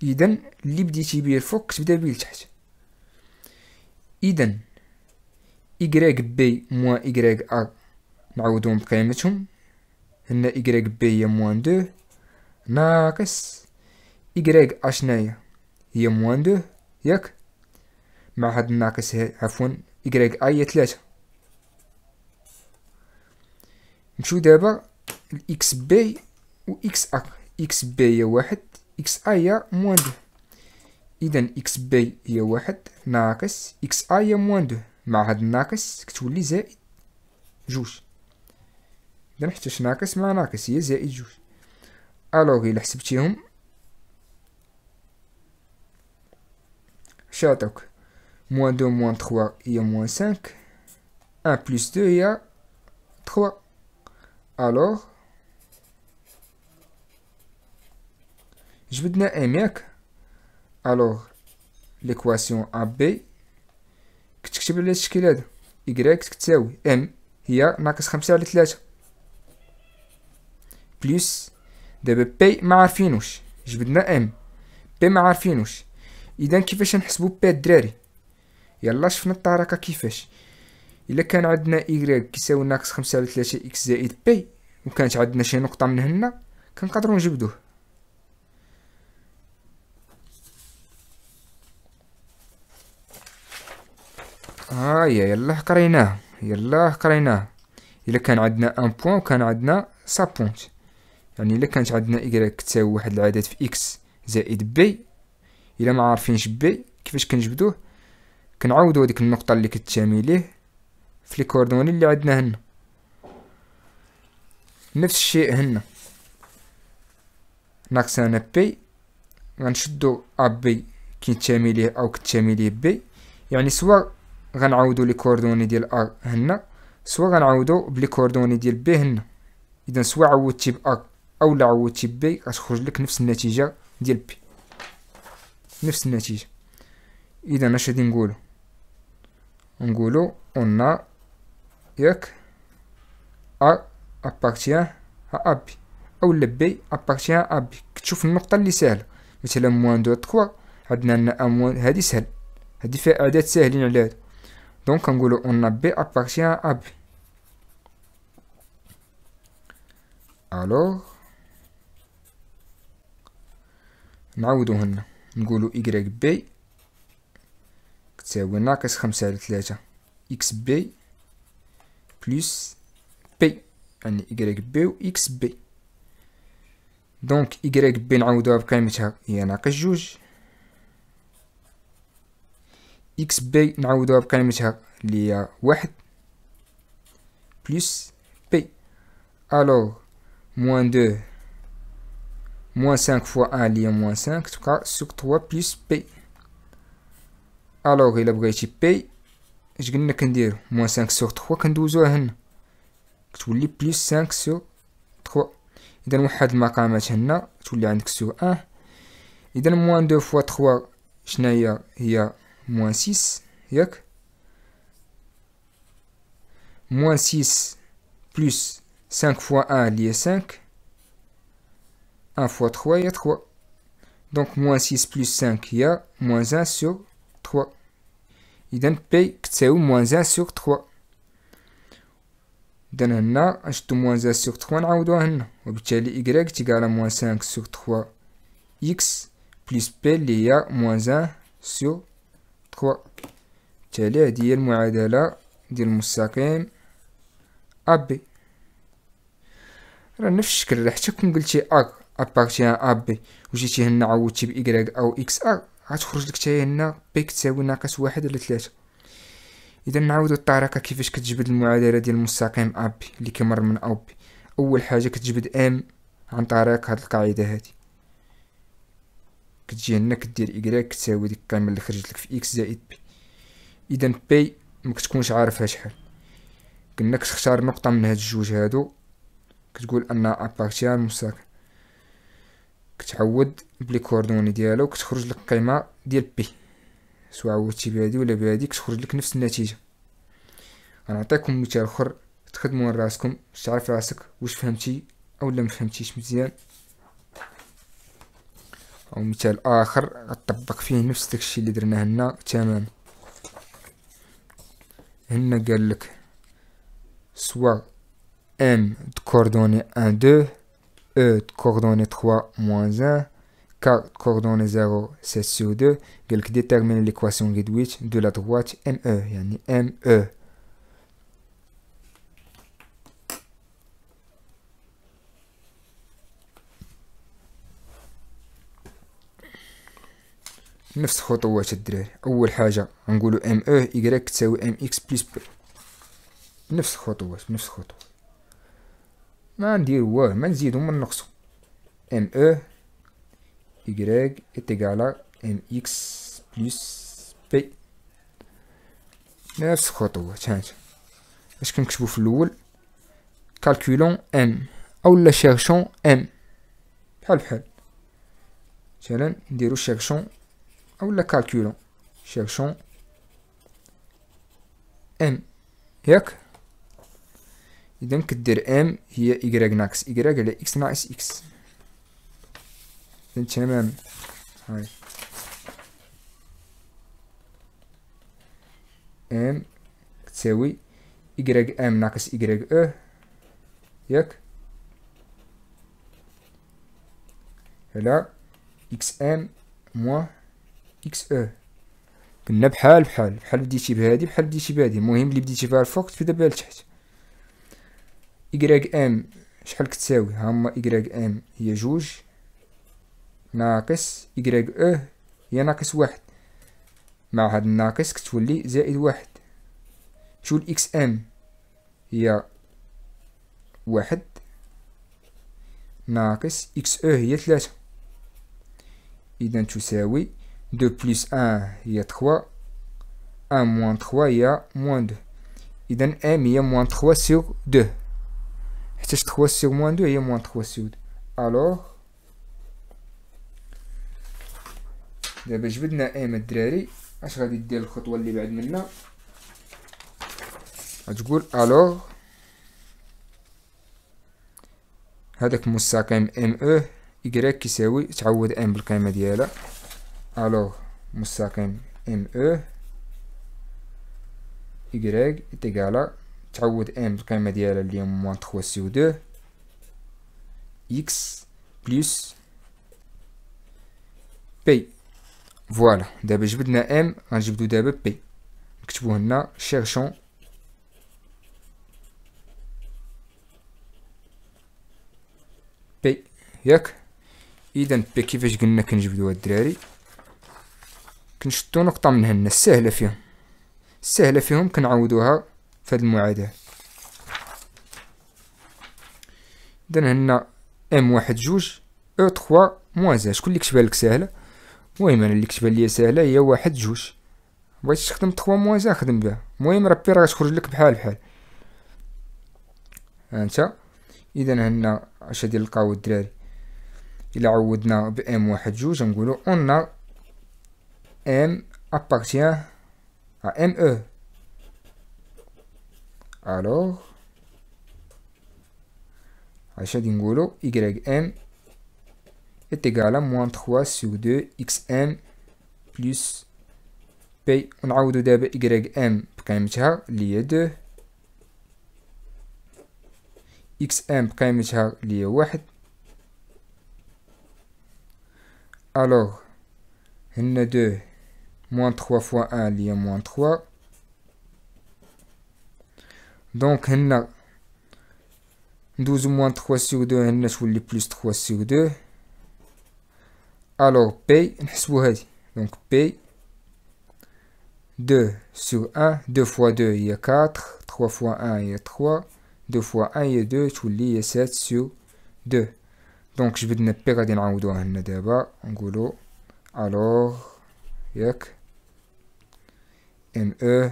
اذا اللي بديتي بيه الفوق كتبدا بيه لتحت اذا إيكغيك بي موان إيكغيك أ نعودهم بقيمتهم هنا إيكغيك بي هي موان دو ناقص إيكغيك أ شناهي هي موان دو ياك مع هاد الناقص عفوا إيكغيك أ هي تلاتة نمشيو دابا الاكس بي و اكس ا اكس بي هي واحد اكس ا هي موان دو اذا اكس بي هي واحد ناقص اكس ا هي موان دو مع هاد الناقص كتولي زائد جوج اذا حتى ناقص مع ناقص هي زائد جوج الوغ الا حسبتيهم شاطوك موان دو موان تخوا هي موان سانك ان بلوس دو هي تخوا الوغ جبدنا ام ياك الوغ ليكواسيون ا بي كتكتب على الشكل هذا y تساوي ام هي ناقص خمسة على ثلاثة بلس دابا بي ما عارفينوش جبدنا ام بي ما عارفينوش اذا كيفاش نحسبو بي الدراري يلا شفنا الطريقه كيفاش الا كان عندنا y كيساوي ناقص خمسة على 3 x زائد بي وكانت عندنا شي نقطة من هنا كنقدروا نجبدوه ها آه هي يلا قريناه يلا قريناه الا كان عندنا ان بوين وكان عندنا سا سابونت يعني الا كانت عندنا y تساوي واحد العدد في x زائد b الا ما عارفينش b كيفاش كنجبدوه كنعاودوا هذيك النقطه اللي كتشامي ليه في الكوردون اللي عندنا هنا نفس الشيء هنا ناقصنا بي غنشدو ا بي كينتمي ليه او كتمي ليه بي يعني سواء غنعاودو لي كوردوني ديال ا هنا سواء غنعاودو بلي كوردوني ديال بي هنا اذا سواء عودتي ا او لا عودتي بي غتخرج لك نفس النتيجه ديال بي نفس النتيجه اذا اش غادي نقولو نقولو اون ياك أ ابارتيان ا أبي أو لبي ابارتيان ا أبي كتشوف النقطة اللي سهلة مثلا موان دو 3 عندنا أن موان هادي سهل هادي فيها أعداد ساهلين على هادو دونك كنقولو أن بي ابارتيان à أبي الوغ نعاودو هنا نقولو إيكغيك بي تساوي ناقص خمسة على تلاتة إكس بي plus P donc YB b و x b دونك y a بقيمتها هي ناقص جوج x b نعوضوها بقيمتها اللي هي 1 plus p alors moins 2 moins 5 fois 1 y a moins 5 تبقى 3 plus p alors il a بغيتي p je dire moins 5 sur 3, quand je plus 5 sur 3. Je vais dire que je vais dire que je vais un. que moins vais dire moins je Moins dire que je vais dire il je vais dire que je vais إذا بي كتساوي موانزا زان تخوا إذا هنا شتو موانزا زان تخوا نعوضوها هنا وبالتالي إكغيك تيكالا موان سانك سيغ تخوا إكس بليس بي لي هي موان زان تخوا بالتالي هادي هي المعادلة ديال المستقيم أبي راه نفس الشكل راه حتى كون قلتي أ أبارتيان أبي وجيتي هنا عوضتي بإكغيك أو إكس أ غتخرج لك تاهي هنا بي كتساوي ناقص واحد على ثلاثة اذا نعاودو الطريقه كيفاش كتجبد المعادله ديال المستقيم ا بي اللي كيمر من او بي اول حاجه كتجبد ام عن طريق هاد القاعده هادي كتجي هنا كدير اكراك كتساوي ديك القيمه اللي خرجت لك في اكس زائد بي اذا بي مكتكونش عارفها شحال قلنا كتختار نقطه من هاد الجوج هادو كتقول انها ابارتيان مستقيم كتعود بلي كوردوني ديالو كتخرج لك قيمه ديال بي سواء عودتي بهادي ولا بهادي كتخرج لك نفس النتيجه غنعطيكم مثال اخر تخدموا من راسكم باش تعرف راسك واش فهمتي او ما فهمتيش مزيان او مثال اخر غطبق فيه نفس داكشي اللي درناه هنا تماما هنا قال لك سوا ام كوردوني ان دو e coordonnée 3 moins 1, car coordonnée 0, c'est sur 2, Quelque détermine l'équation réduite de la droite ME, yani ME. نفس خطوات الدراري اول حاجه غنقولوا ام ME, y تساوي mx plus بلس بي نفس الخطوات نفس الخطوات ما ندير واه ما نزيدو ما نقصو ام او e y est égal à mx plus b نفس الخطوة تانت باش كنكتبو في الاول كالكولون ام اولا شيرشون ام بحال بحال مثلا نديرو شيرشون اولا كالكولون شيرشون ام ياك اذا كدير ام هي إيكغيك ناقص إيكغيك على اكس ناقص اكس إذن تمام هاي ام تساوي إيكغيك ام ناقص إيكغيك او e. ياك على اكس ام موان اكس او كنا بحال بحال بحال بديتي بهادي بحال بديتي بهادي المهم اللي بديتي بها الفوق تبدا بها لتحت إيكغيك أم شحال كتساوي هما إيكغيك أم هي جوج ناقص إيكغيك أو e هي ناقص واحد مع هاد الناقص كتولي زائد واحد شو الإكس أم هي واحد ناقص إكس أو e هي ثلاثة إذا تساوي دو بليس أن هي تخوا أن موان تخوا هي موان دو إذا أم هي موان تخوا سيغ دو حيتاش 3 سيغ موان 2 هي موان 3 سيغ 2 الوغ دابا جبدنا ام الدراري اش غادي دير الخطوه اللي بعد منا غتقول الوغ هذاك مستقيم ام او يكراك كيساوي تعوض ام بالقيمه ديالها الوغ مستقيم ام او يكراك تيكالا تعوض ام بالقيمه ديالها اللي هي موان 3 سي او 2 اكس بلس بي فوالا دابا جبدنا ام غنجبدو دابا بي نكتبو هنا شيرشون بي ياك اذا بي كيفاش قلنا كنجبدوها الدراري كنشدو نقطه من هنا سهله فيهم سهله فيهم كنعاودوها في المعادلة إذن هنا ام واحد جوج او تخوا موان زا شكون اللي كتبالك ساهلة المهم أنا اللي كتبان ليا ساهلة هي واحد جوج بغيت تخدم تخوا موان زا خدم بها المهم ربي راه غتخرج لك بحال بحال هانتا إذا هنا اش هادي نلقاو الدراري إلا عودنا بام واحد جوج نقولو أون ام ابارتيان ا ام او Alors, Achat Dingolo, YM est égal à moins 3 sur 2 XM plus P. On a de YM بقيمتها lié 2 XM بقيمتها lié lié 1 Alors, n 2 moins 3 fois 1 lié moins 3 donc, on a 12 moins 3 sur 2, on a plus 3 sur 2. Alors, P, donc P, 2 sur 1, 2 fois 2, il y a 4, 3 fois 1, il y a 3, 2 fois 1, il y a 2, il y 7 sur 2. Donc, je vais donner P, غادي نعوضوها هنا دابا, نقولو, alors, ياك, ME,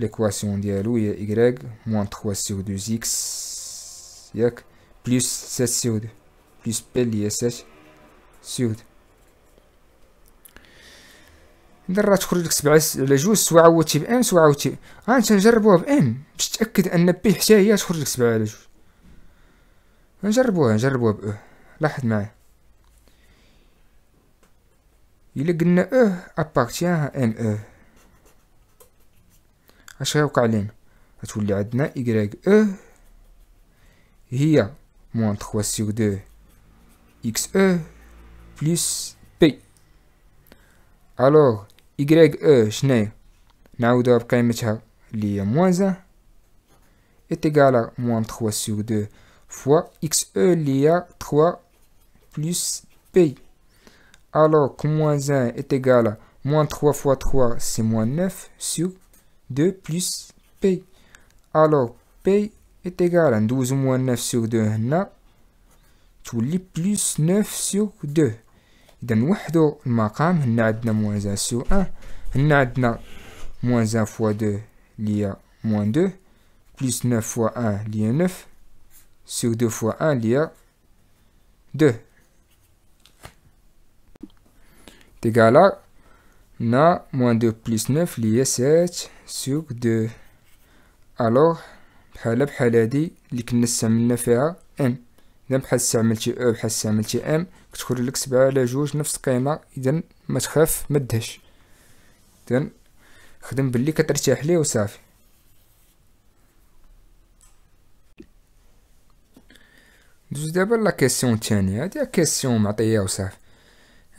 ليكواسيون ديالو هي إيكغيك موان تخوا سيغ دوز إكس ياك بلوس سات سيغ دو بلوس بي اللي هي سات سيغ دو إذا راه تخرج لك سبعة ولا جوج سوا عوضتي بإن سوا آه، ها غانت نجربوها ان باش تأكد أن بي حتى هي تخرج لك سبعة على جوج نجربوها نجربوها ب او لاحظ معايا إلا قلنا أو أبارتيان أن أو Je vais vous dire que y e moins 3 sur 2 x e plus p. Alors, y je vais vous dire que y moins 1 est égal à moins 3 sur 2 fois x e est a 3 plus p. Alors moins 1 est égal à moins 3 fois 3, c'est moins 9 sur 2 plus P. Alors, P est égal à 12 moins 9 sur 2 Tout les plus 9 sur 2 Dans le المقام هنا عندنا موان 1 moins 1 fois moins 1 fois 2 y a moins 2 Plus 9 fois 1 y a 9 Sur 2 fois 1 y a 2 C'est égal à On a moins 2 plus 9 سات سوك 7 سوغ 2 الوغ بحالها بحال هادي اللي كنا استعملنا فيها ان اذا بحال استعملتي او بحال استعملتي ام كتخرج لك 7 على جوج نفس القيمه اذا ما تخاف ما تدهش اذا خدم باللي كترتاح ليه وصافي دوز دابا لا كيسيون الثانيه هادي كيسيون معطيه وصافي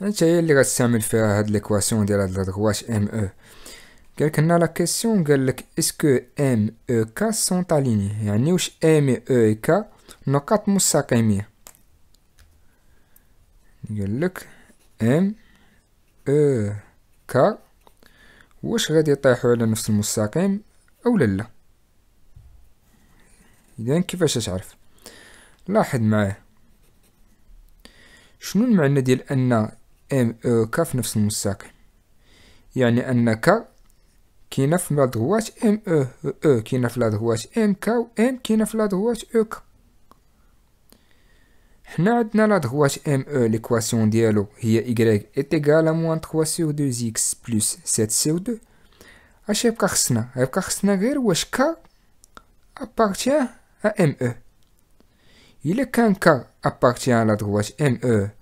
انت هي اللي غتستعمل فيها هاد ليكواسيون ديال هاد لدغواش ام او e. قالك هنا لا كيسيون قالك اسكو ام او كا سون اليني يعني واش ام او كا نقاط مستقيمية قالك ام او e كا واش غادي يطيحوا على نفس المستقيم او لا اذا كيفاش تعرف لاحظ معايا شنو المعنى ديال ان ام او أه، في نفس المستقيم يعني ان ك كاينه في لاضغوات ام او أه، او أه، كاينه في لاضغوات ام كا و ام كاينه في لاضغوات او كا حنا عندنا لاضغوات ام او ليكواسيون ديالو هي y est égale à moins 3 sur 2x plus 7 sur 2 اش يبقى خصنا يبقى خصنا غير واش كا appartient à ام او e. الا كان كا appartient à لاضغوات ام او e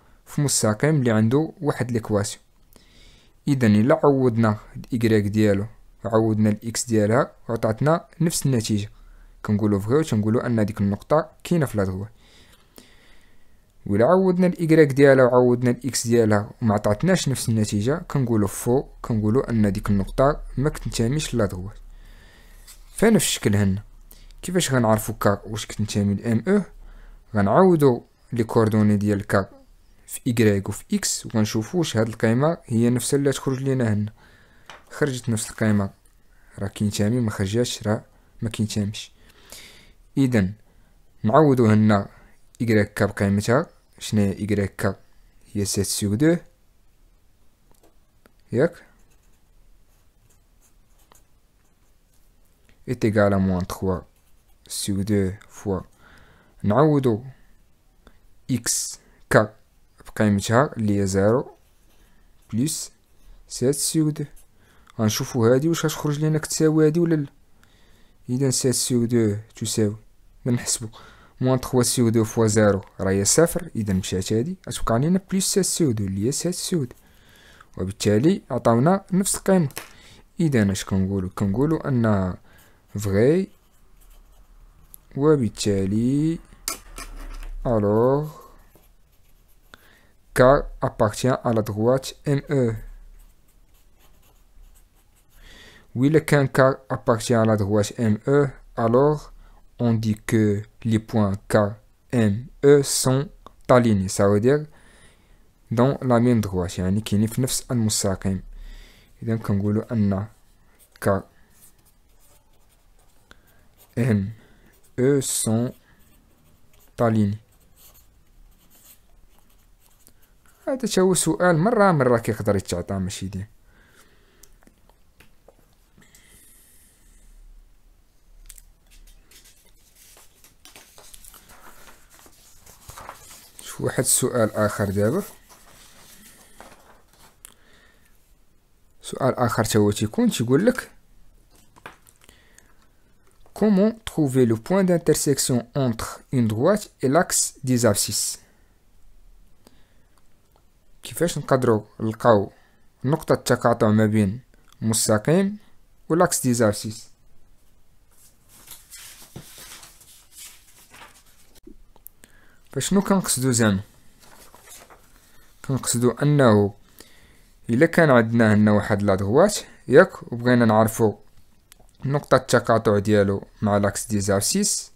في مستقيم اللي عنده واحد ليكواسيون اذا الا عوضنا الاي ديالو عوضنا الاكس ديالها وعطاتنا نفس النتيجه كنقولوا فغي وتنقولوا ان ديك النقطه كاينه في لادغوا ولا عوضنا الاي ديالها وعوضنا الاكس ديالها وما عطاتناش نفس النتيجه كنقولوا فو كنقولوا ان ديك النقطه ما كتنتميش لادغوا فنفس الشكل هنا كيفاش غنعرفوا كا واش كتنتمي لام او e؟ غنعوضو لي كوردوني ديال كا في y وفي x وغنشوفو واش هاد القيمه هي نفسها اللي تخرج لينا هنا خرجت نفس القيمه راه كينتامي ما خرجاش راه ما كينتميش اذا نعوضو هنا y ك بقيمتها شنو هي y ك هي 7 سور 2 ياك ايت égal à moins 3 sur 2 نعوضو x كا قيمتها اللي هي زيرو بلس سات سيو غنشوفو هادي واش غتخرج لينا كتساوي هادي ولا لا اذا سات سيو دو تساوي غنحسبو موان تخوا سيو دو فوا زيرو راهي صفر اذا مشات هادي غتبقى لينا بلس سات سيو دو اللي هي سات سيو دو وبالتالي عطاونا نفس القيمة اذا اش كنقولو كنقولو ان فغي وبالتالي الوغ car appartient à la droite ME. Oui, le car appartient à la droite ME, alors on dit que les points K, M, E sont alignés, ça veut dire dans la même droite, يعني كاين في نفس المستقيم. إذا كنقولوا أن K, M, E sont alignés. هذا تشاو سؤال مره مره كيقدر يتعطى ماشي ديما واحد سؤال اخر دابا سؤال اخر تا هو تيكون تيقول لك كومون تروفي لو بوين دانترسيكسيون اونتر اون دوات اي لاكس دي زابسيس كيفاش نقدرو نلقاو نقطة التقاطع ما بين مستقيم ولاكس ديزارسيس فشنو كنقصدو زعما كنقصدو انه الا كان عندنا هنا واحد لادغوات ياك وبغينا نعرفو نقطة التقاطع ديالو مع لاكس ديزارسيس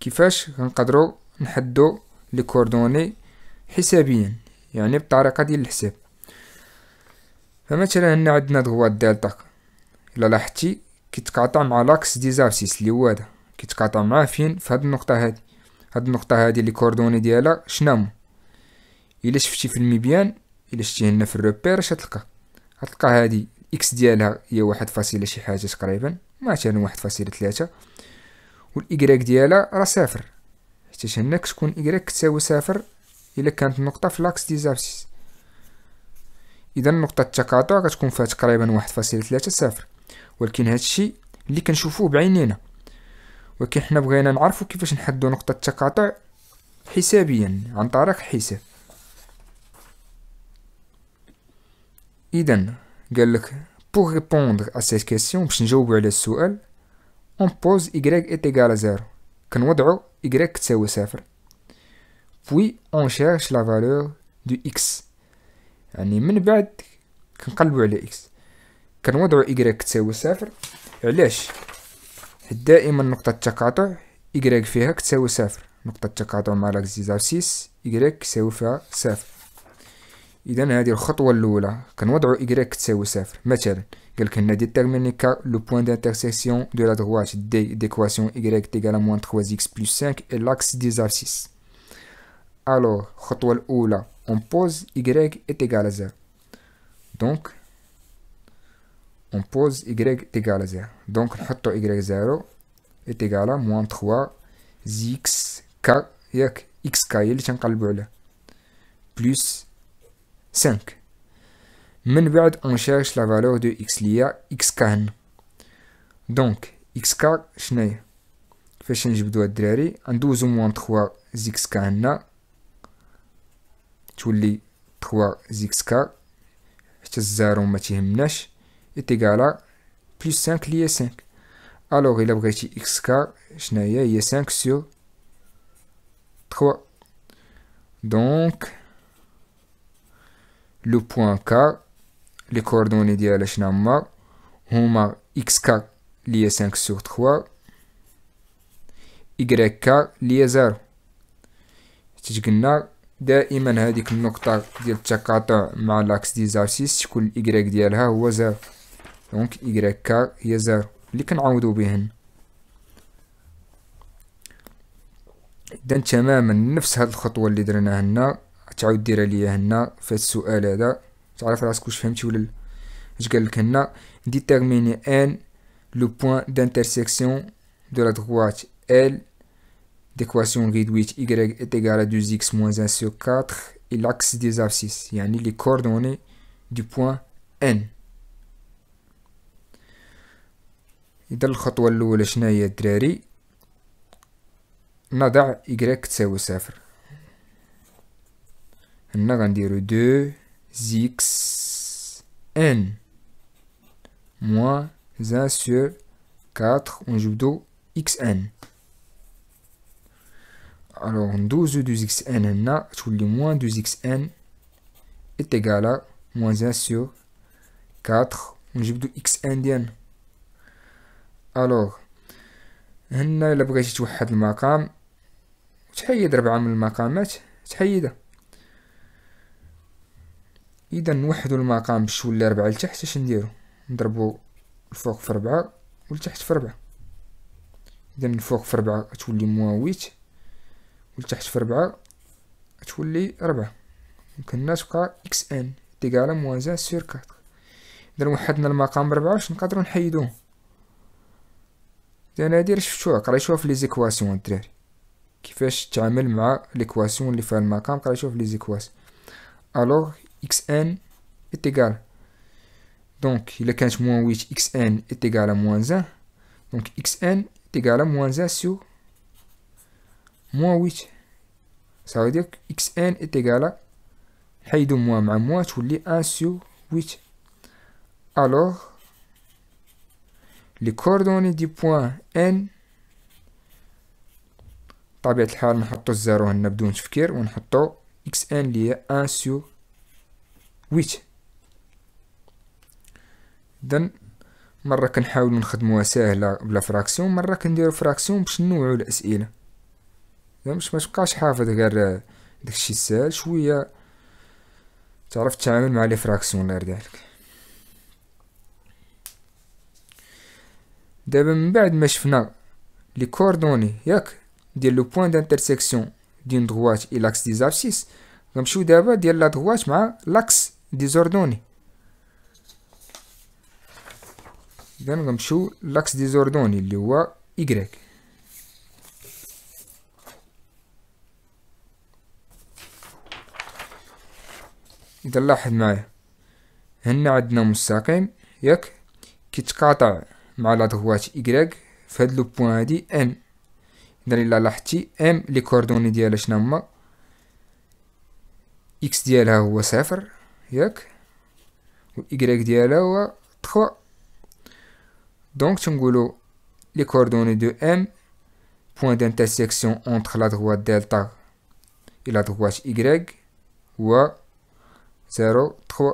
كيفاش كنقدرو نحدو لي كوردوني حسابيا يعني بطريقة ديال الحساب فمثلا هنا عندنا دغوا دالتا الا لاحظتي كيتقاطع مع لاكس ديزابسيس اللي هو هذا كيتقاطع معاه فين في هاد النقطة هادي هاد النقطة هادي اللي كوردوني ديالها شنو الا شفتي في المبيان الا شتي هنا في الروبير اش غتلقى غتلقى هادي الاكس ديالها هي واحد فاصلة شي حاجة تقريبا مثلا واحد فاصلة ثلاثة والايكغيك ديالها راه صفر حيت هنا كتكون إيكغيك كتساوي صفر الا كانت النقطه في لاكس ديزابسيس اذا نقطه التقاطع كتكون فيها تقريبا واحد فاصلة ثلاثة صفر ولكن هادشي اللي كنشوفوه بعينينا ولكن حنا بغينا نعرفو كيفاش نحدو نقطه التقاطع حسابيا عن طريق حساب اذا قال لك pour répondre à cette question باش نجاوبو على السؤال on pose y est égal à 0 كنوضعو y تساوي صفر puis on cherche la valeur du x يعني من بعد كنقلبوا على x كنوضعوا y تساوي صفر علاش دائما نقطة التقاطع y فيها كتساوي صفر نقطة التقاطع مع des y فيها هذه الخطوة الأولى كنوضعوا y تساوي مثلا قالك هنا est لو le point دو لا la ديكواسيون y égal à 3x plus 5 et l'axe des abscisses alors première étape, on pose y est égal à 0 donc on pose y est égal à 0 donc on y 0 est égal à moins 3 xk yak x k اللي تنقلبوا عليه plus 5 Maintenant, on cherche la valeur de x liya x xk donc xk changer de كيفاش En 12 ou moins 3 xk هنا 3xk, c'est 0 est égal à plus 5 lié 5. Alors il a pris xk, je n'ai pas 5 sur 3. Donc, le point k, les coordonnées de la on a xk lié 5 sur 3, yk lié 0. C'est دائما هذيك النقطة ديال التقاطع مع لاكس ديزارسيس شكون الإكراك ديالها هو زيرو دونك إكراك كا هي زيرو اللي كنعوضو بهن إذن تماما نفس هاد الخطوة اللي درناها هنا تعاود ديرها ليا هنا في هاد السؤال هذا تعرف راسك واش فهمتي ولا اش قالك هنا ديتيرميني ان لو بوان دانترسيكسيون دو لا دغوات ال l'équation réduite y est égale à 2x moins 1 sur 4 et l'axe des abscisses, yani les coordonnées du point N. Dans le cas où إذا الخطوة الأولى شناهي on a y 0. On va غنديرو 2x n sur 1 On 4 de xn الوغ ندوزو دو اكس ان هنا تولي موان دو اكس ان اتيكالا موان ان سور كاتر ونجبدو اكس ان ديالنا الوغ هنا الا بغيتي توحد المقام تحيد ربعة من المقامات تحيدها اذا نوحدو المقام باش ولا ربعة لتحت اش نديرو نضربو الفوق في ربعة والتحت في ربعة اذا الفوق في ربعة تولي موان ويت ولتحت في ربعة تولي ربعة الناس تبقى إكس إن تيكالا زان سور كاتر إذا وحدنا المقام بربعة باش نقدرو نحيدوه إذا هادي شفتوها قريتوها في ليزيكواسيون الدراري كيفاش تتعامل مع ليكواسيون اللي فيها المقام قريتوها في ليزيكواسيون ألوغ إكس إن إتيكال دونك إلا كانت موان ويت إكس إن إتيكال موان زان دونك إكس إن إتيكال موان زان سور موان ويت صافي دير اكس ان اتيكالا حيدو موان مع موان تولي ان سيو ويت الوغ لي كوردوني دي بوان ان بطبيعة الحال نحطو الزيرو هنا بدون تفكير ونحطو اكس ان لي هي ان سيو ويت إذن مرة كنحاولو نخدموها ساهلة بلا فراكسيون مرة كنديرو فراكسيون باش نوعو الأسئلة مش ما تبقاش حافظ غير داكشي السهل شويه تعرف تتعامل مع لي فراكسيونير ديالك دابا من بعد ما شفنا لي كوردوني ياك ديال لو بوين دانترسيكسيون دين دغوات اي لاكس دي زابسيس غنمشيو دابا ديال لا دغوات مع لاكس دي زوردوني اذا غنمشيو لاكس دي زوردوني اللي هو ايغريك إذا لاحظ معايا هنا عندنا مستقيم ياك كيتقاطع مع لادغوات إكغيك فهاد لو بوان هادي إم إذا إلا لاحظتي إم لي كوردوني ديالها شنا هما إكس ديالها هو صفر ياك و إكغيك ديالها هو تخوا دونك تنقولو لي كوردوني دو إم بوان دانترسيكسيون اونتخ لا دغوات دلتا إلا دغوات إكغيك هو زيرو تخوا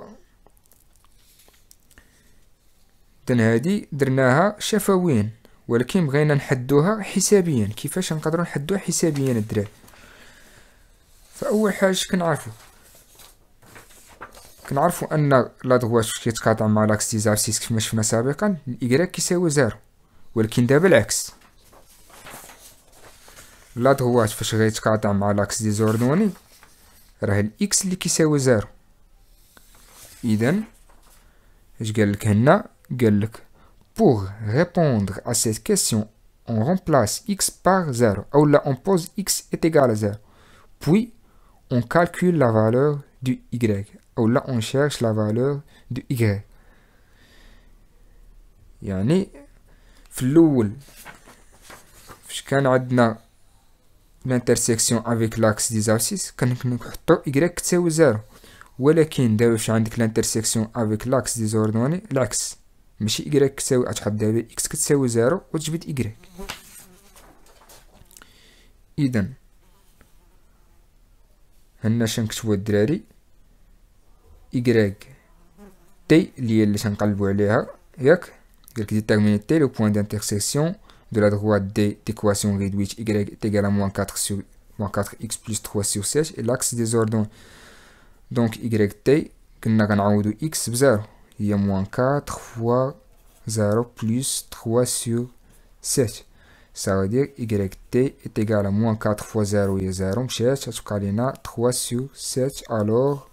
إذن هادي درناها شفويا ولكن بغينا نحدوها حسابيا كيفاش نقدرو نحدوها حسابيا الدراري فاول حاجه كنعرفو كنعرفو ان لا دغواش فاش كيتقاطع مع لاكس ديزار سيس كيفما شفنا سابقا الايكغيك كيساوي زيرو ولكن دابا العكس لا دغواش فاش غيتقاطع مع لاكس ديزوردوني راه الاكس اللي كيساوي زيرو idem pour répondre à cette question on remplace x par 0 ou là on pose x est égal à 0 puis on calcule la valeur du y ou là on cherche la valeur du y يعني في الأول فاش كان عندنا l'intersection avec l'axe des abscisses كنحطو y تساوي 0 ولكن دابا واش عندك لانترسيكسيون افيك لاكس ديزوردوني العكس ماشي y كتساوي غتحط دابا اكس كتساوي زيرو وتجبد y اذا هنا شنكتبو الدراري y تي اللي هي اللي تنقلبو عليها ياك قالك ديتيرميني تي لو بوان دانترسيكسيون دو لا دروات دي ديكواسيون ريدويت y est égal à -4 موان -4x plus 3 sur 7 et l'axe des Donc yt, nous à x 0. Il y a moins 4 fois 0 plus 3 sur 7. Ça veut dire que yt est égal à moins 4 fois 0 et 0. Je cherche a 3 sur 7. Alors,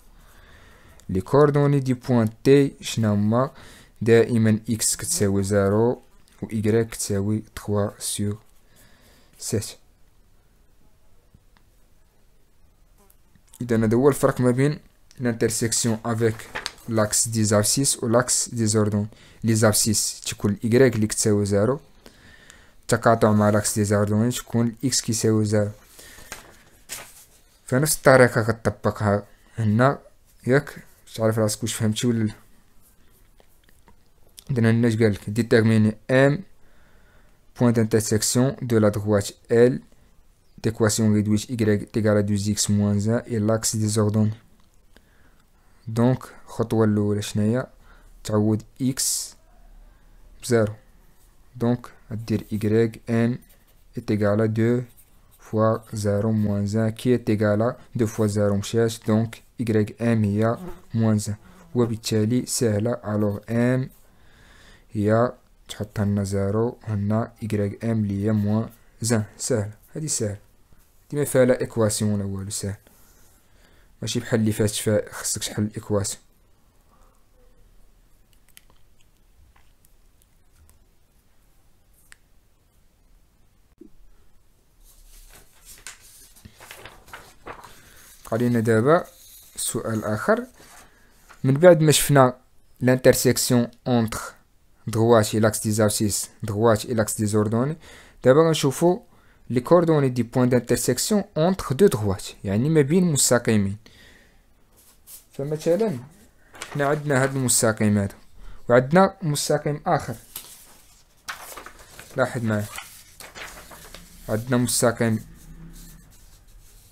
les coordonnées du point t, je n'ai x qui 0 ou y qui 3 sur 7. Il y a le l'intersection avec l'axe des abscisses ou l'axe des ordonnées. Les abscisses, tu coules Y, l'X, c'est au 0. Tu as quand même l'axe des ordonnées, tu coules X qui c'est au 0. Fais-nous ta réca que tu peux faire. Et là, je vais faire ce que je fais un petit peu. Dans le nez, déterminer M, point d'intersection de la droite L, d'équation réduite Y égale à 2X moins 1 et l'axe des ordonnées. دونك الخطوه الاولى شناهي تعود اكس بزيرو دونك غدير إيكغيك ان est égal à 2 fois 0 moins 1 qui est égal à 2 fois 0 مشاش دونك ym هي moins 1 وبالتالي سهلة الوغ ام هي تحط هنا 0 هنا ym اللي هي موان 1 سهلة هادي سهلة دي ما فيها لا ايكواسيون لا والو سهل ماشي بحال اللي فات خصك تحل الاكوات علينا دابا سؤال اخر من بعد ما شفنا لانترسيكسيون اونتر دغوات الاكس لاكس ديزارسيس دغوات الاكس لاكس ديزوردوني دابا غنشوفو لي كوردوني دي بوان دانترسيكسيون اونتر دو دغوات يعني ما بين مستقيمين فمثلا احنا عندنا هاد المستقيم هذا وعندنا مستقيم اخر لاحظ معايا عندنا مستقيم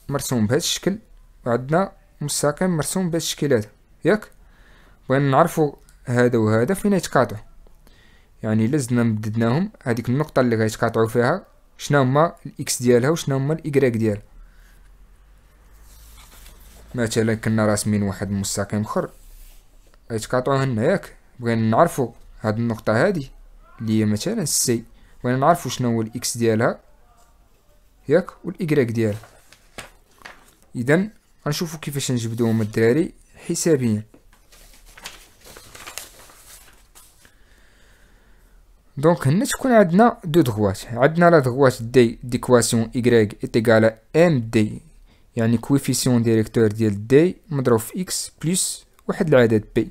مرسوم بهذا الشكل وعندنا مستقيم مرسوم بهذا الشكل هذا ياك بغينا نعرفوا هذا وهذا فين يتقاطعوا يعني لازمنا مددناهم هذيك النقطه اللي غيتقاطعوا فيها شنو هما الاكس ديالها وشنو هما الاي ديالها مثلا كنا راسمين واحد المستقيم اخر غيتقاطعو هنا ياك بغينا نعرفو هاد النقطه هادي اللي هي مثلا سي بغينا نعرفو شنو هو الاكس ديالها ياك الاكراك ديالها اذا غنشوفو كيفاش نجبدوهم الدراري حسابيا دونك هنا تكون عندنا دو دغوات عندنا لا دغوات دي ديكواسيون ايغريك ايتيغال ام دي يعني كويفيسيون ديريكتور ديال دي مضروب في اكس بلس واحد العدد بي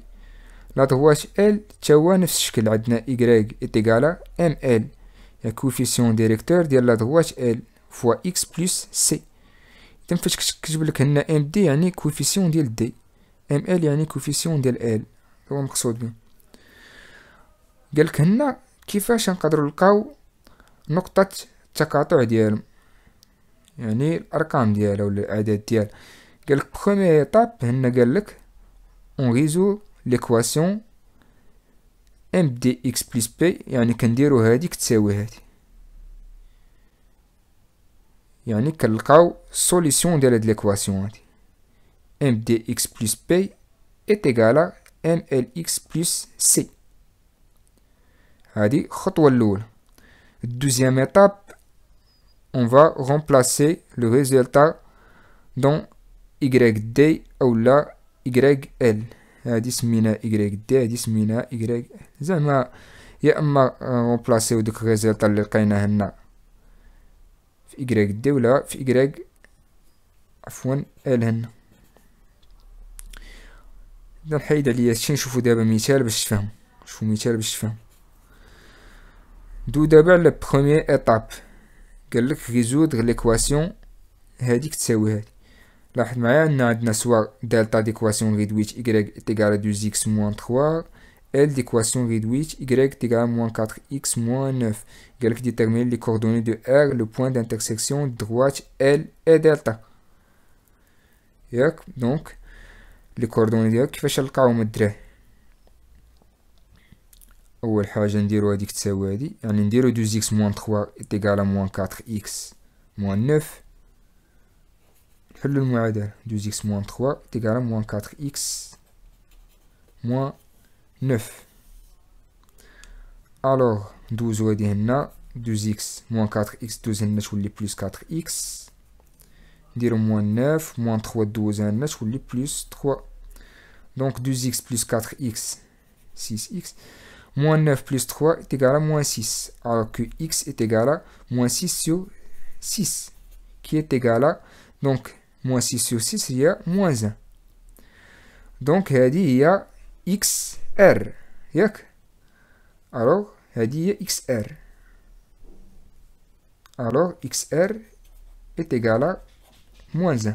لا دغواش ال توا نفس الشكل عندنا ايغريك اتيكالا ام ال لا يعني كوفيسيون ديريكتور ديال لا دغواش ال فوا اكس بلس سي تم فاش كتكتب لك هنا ام دي يعني كوفيسيون ديال دي ام ال يعني كوفيسيون ديال ال هو مقصود به قالك هنا كيفاش نقدروا نلقاو نقطة التقاطع ديالهم يعني الارقام ديالها ولا الاعداد ديالها قال لك بروميير ايتاب هنا قال لك اون ريزو ليكواسيون ام دي اكس بلس بي يعني كنديرو هاديك تساوي هادي يعني كنلقاو السوليسيون ديال هاد ليكواسيون هادي ام دي اكس بلس بي est ام à اكس بلس c هادي الخطوه الاولى الدوزيام ايتاب on va remplacer le résultat dans YD ou la YL هاديس YD 10 y YL يا اما دوك اللي هنا في YD ولا في Y عفوا L هنا نحيد عليا نشوفو دابا مثال باش مثال باش دو دابا résoudre résoudre l'équation ليكواسيون هذيك تساوي de لاحظ delta y égale 2 x moins 3 L d'équation réduite, Y égale moins 4X moins 9. Y détermine les coordonnées de R, le point d'intersection droite L et delta. Donc, les coordonnées de R, qui fait le cas ou alors, je c'est ça. On va que 2x moins 3 est égal à moins 4x moins 9. le 2x moins 3 est égal à moins 4x moins 9. Alors, 12, 2x moins 4x, 2x plus 4x. 2x moins 9, moins 3, 12x plus 3. Donc, 2x plus 4x, 6x. Moins 9 plus 3 est égal à moins 6, alors que x est égal à moins 6 sur 6, qui est égal à, donc, moins 6 sur 6, il y a moins 1. Donc, il y a xr. Alors, il y a xr. Alors, xr est égal à moins 1.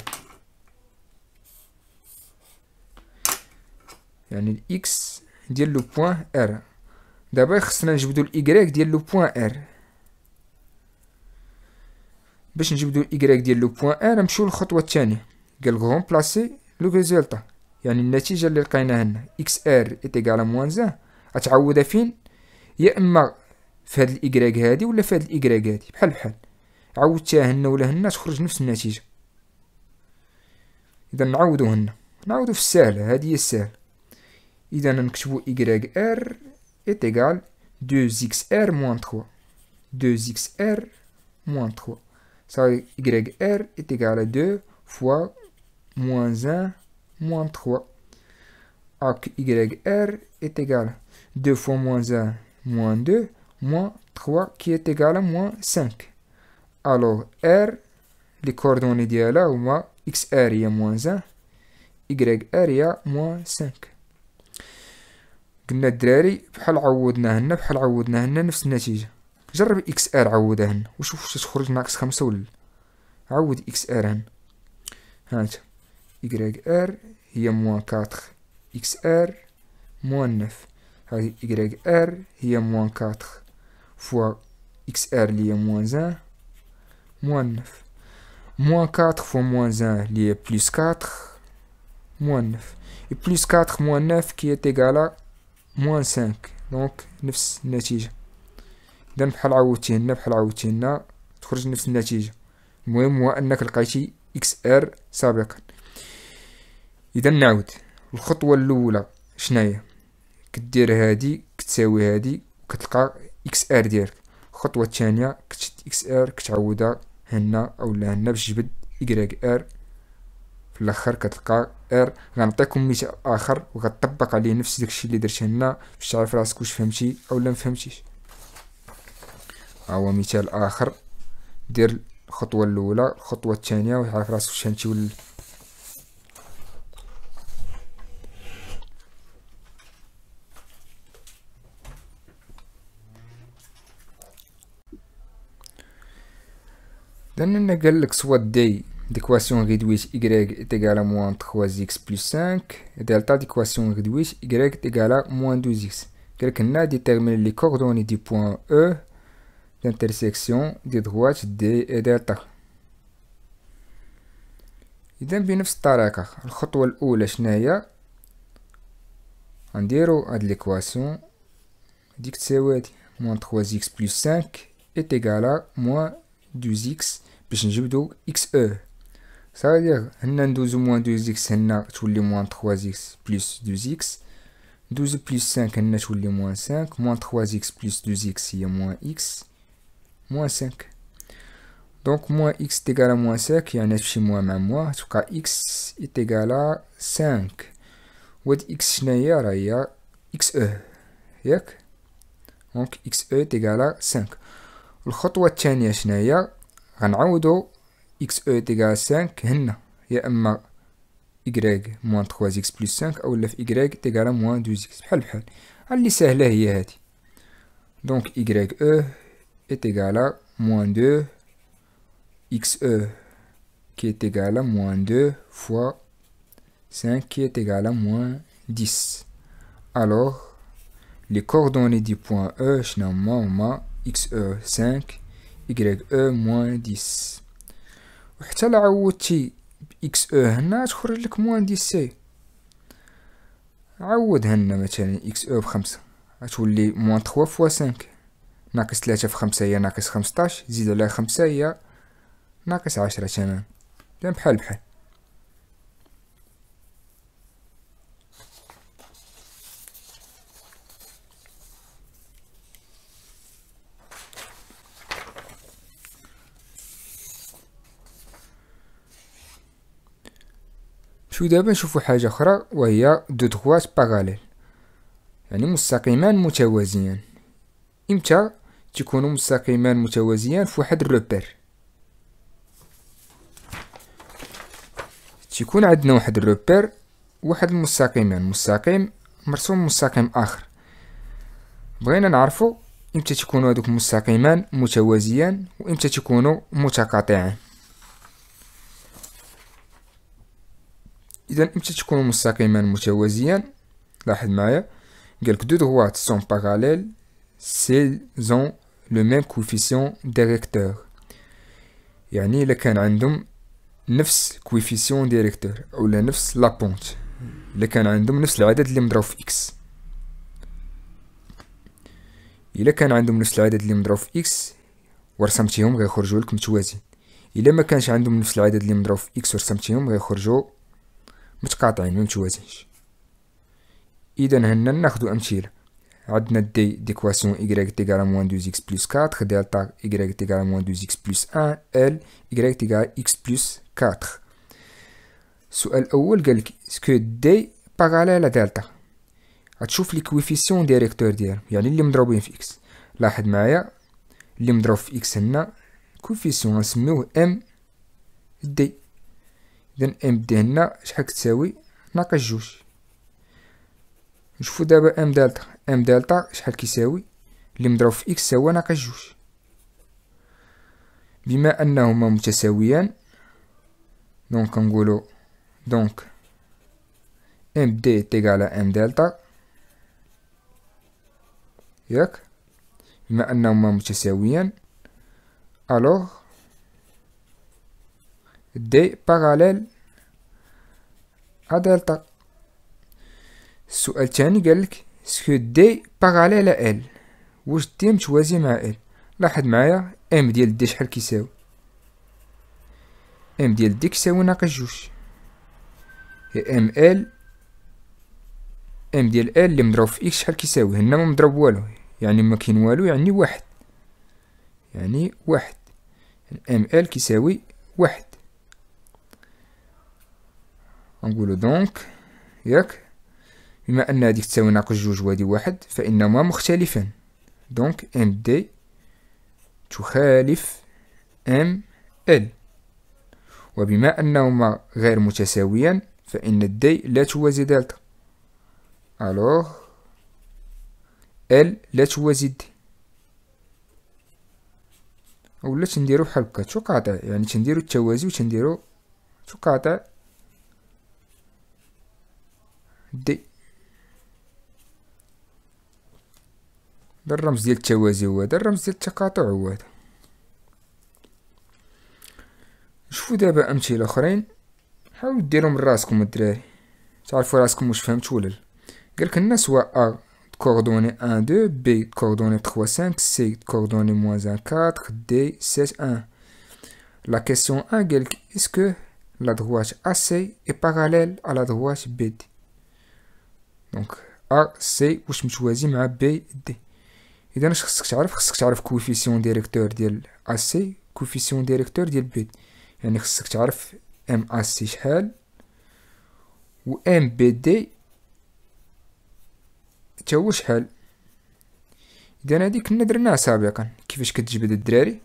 يعني x dit le point R. دابا خصنا نجبدو الايكغيك ديال لو بوان ار باش نجبدو الايكغيك ديال لو بوان ار نمشيو للخطوه الثانيه قال لهم بلاسي لو ريزلتا يعني النتيجه اللي لقيناها هنا اكس ار ايتيغال موان زان غتعوضها فين يا اما في هاد الايكغيك هادي ولا في هاد الايكغيك هادي بحال بحال عودتها هنا ولا هنا تخرج نفس النتيجه اذا نعوضو هنا نعوضو في السهل هادي هي السهل اذا نكتبو ايكغيك ار est égal 2xr moins 3. 2xr moins 3. Ça, yr est égal à 2 fois moins 1 moins 3. que yr est égal à 2 fois moins 1 moins 2 moins 3 qui est égal à moins 5. Alors r, les coordonnées d'IA là, on xr est moins 1, yr est moins 5. قلنا الدراري بحال عوضناهن بحال عوضناهن نفس النتيجه جرب اكس ار عوضهن وشوف واش تخرج ناقص خمسة ولا عود اكس ار هن هانت يكراك ار هي موان كاتخ اكس ار موان نف هذه يكراك ار هي موان كاتخ فوا اكس ار اللي هي موان زان موان نف موان كاتخ فوا موان زان اللي هي بلوس كاتخ موان نف et كاتخ موان moins كي qui موان سانك دونك نفس النتيجة إذا بحال عوضتي هنا بحال عوضتي هنا تخرج نفس النتيجة المهم هو أنك لقيتي إكس آر سابقا إذا نعود الخطوة الأولى شناهي كدير هادي كتساوي هادي كتلقى إكس آر ديالك الخطوة الثانية كتشد إكس آر كتعوضها هنا أولا هنا باش تجبد إكراك آر في الاخر كتلقى ار غنعطيكم مثال اخر وغتطبق عليه نفس داكشي اللي درت هنا باش تعرف راسك واش فهمتي اولا مفهمتيش ها هو مثال اخر دير الخطوه الاولى الخطوه الثانيه وتعرف راسك واش فهمتي ولا لان قال لك سوات دي d'équation réduite y est égale à moins 3x plus 5 et delta d'équation réduite y est égale à moins 12 x Quelqu'un déterminé les coordonnées du point E d'intersection des droites D et delta. إذا بنفس الطريقة الخطوة الأولى شناهي هاد ليكواسيون تساوي هادي موان 3x plus 5 est égal à moins 2x باش نجبدو xE ça veut dire, 12 moins 2x, on a tous moins 3x plus 2x. 12 plus 5, on a moins 5. Moins 3x plus 2x, il moins x. Moins 5. Donc, moins x est égal à moins 5, il y a un chez moins moins En tout cas, x est égal à 5. Ou x, il y a xe. Donc xe est égal à 5 XE est égal à 5 هنا يا اما y moins 3x plus 5 ou f y est égal à moins 2x بحال بحال اللي سهله هي donc y est e, égal à moins 2 xe qui est égal à moins 2 fois 5 qui est égal à moins 10 alors les coordonnées du point E, n'en on e, y xe 5, ye moins 10. حتى لا عودتي اكس او هنا تخرج لك موان دي سي عود هنا مثلا اكس او بخمسة غتولي موان تخوا فوا سانك ناقص تلاتة في خمسة هي ناقص خمسطاش زيد عليها خمسة هي ناقص عشرة تمام لا بحال بحال شو دابا نشوفو حاجة أخرى وهي دو دغوات باغاليل يعني مستقيمان متوازيان إمتى تكونوا مستقيمان متوازيان في واحد الروبير تيكون عندنا واحد الروبير واحد المستقيمان مستقيم مرسوم مستقيم آخر بغينا نعرفو إمتى تكونوا هادوك المستقيمان متوازيان وإمتى تكونوا متقاطعان اذا امتى تكون مستقيمان متوازيان لاحظ معايا قالك دو droites سون parallèles سي زون لو ميم coefficient ديريكتور يعني الا كان عندهم نفس كويفيسيون ديريكتور ولا نفس لابونت الا كان عندهم نفس العدد اللي مضروب في اكس الا كان عندهم نفس العدد اللي مضروب في اكس ورسمتيهم غيخرجوا لك متوازي الا ما كانش عندهم نفس العدد اللي مضروب في اكس ورسمتيهم غيخرجوا متقاطعين ما متوازنش اذا هنا ناخدو امثله عندنا دي ديكواسيون y تيغال موان 2x بلس 4 دلتا y تيغال موان 2x بلس 1 ال y تيغال x بلس 4 السؤال الاول قالك سكو دي باراليل دلتا غتشوف لي كويفيسيون ديريكتور ديالهم يعني اللي مضروبين في اكس لاحظ معايا اللي مضروب في اكس هنا كويفيسيون نسميوه ام دي اذا ام دي هنا شحال كتساوي ناقص جوج نشوفو دابا ام دالتا ام دالتا شحال كيساوي اللي مضروب في اكس هو ناقص جوج بما انهما متساويان دونك نقولو دونك ام دي تيكالا ام دالتا ياك بما انهما متساويان الوغ دي باراليل à دلتا السؤال الثاني قالك سكو دي باراليل ا ال واش دي متوازي مع ال لاحظ معايا ام ديال دي شحال كيساوي ام ديال دي كيساوي ناقص جوج ام ال ام ديال ال اللي مضروب في اكس شحال كيساوي هنا ما مضروب والو يعني ما كاين والو يعني واحد يعني واحد ام ال كيساوي واحد غنقولو دونك ياك بما ان هذيك تساوي ناقص جوج وهذه واحد فانهما مختلفان دونك ام دي تخالف ام ال وبما انهما غير متساويان فان دي لا توازي دلتا الوغ ال لا توازي دي ولا تنديرو بحال هكا تقاطع يعني تنديرو التوازي وتنديرو تقاطع دي ده الرمز ديال التوازي هو هذا الرمز ديال التقاطع هو هذا شوفوا دابا امثله اخرين حاولوا ديرهم راسكم الدراري تعرفوا راسكم واش فهمتوا ولا لا قالك الناس هو ا كوردوني 1 2 بي كوردوني 3 5 سي كوردوني موان 1 4 دي 6 1 لا كيسيون 1 قالك اسكو لا دروات AC est parallèle à la droite BD دونك ا سي واش متوازي مع بي دي اذا اش خصك تعرف خصك تعرف كوفيسيون ديريكتور ديال ا سي كوفيسيون ديريكتور ديال بي دي. يعني خصك تعرف ام ا سي شحال و ام بي دي تا هو شحال اذا هادي كنا درناها سابقا كيفاش كتجبد الدراري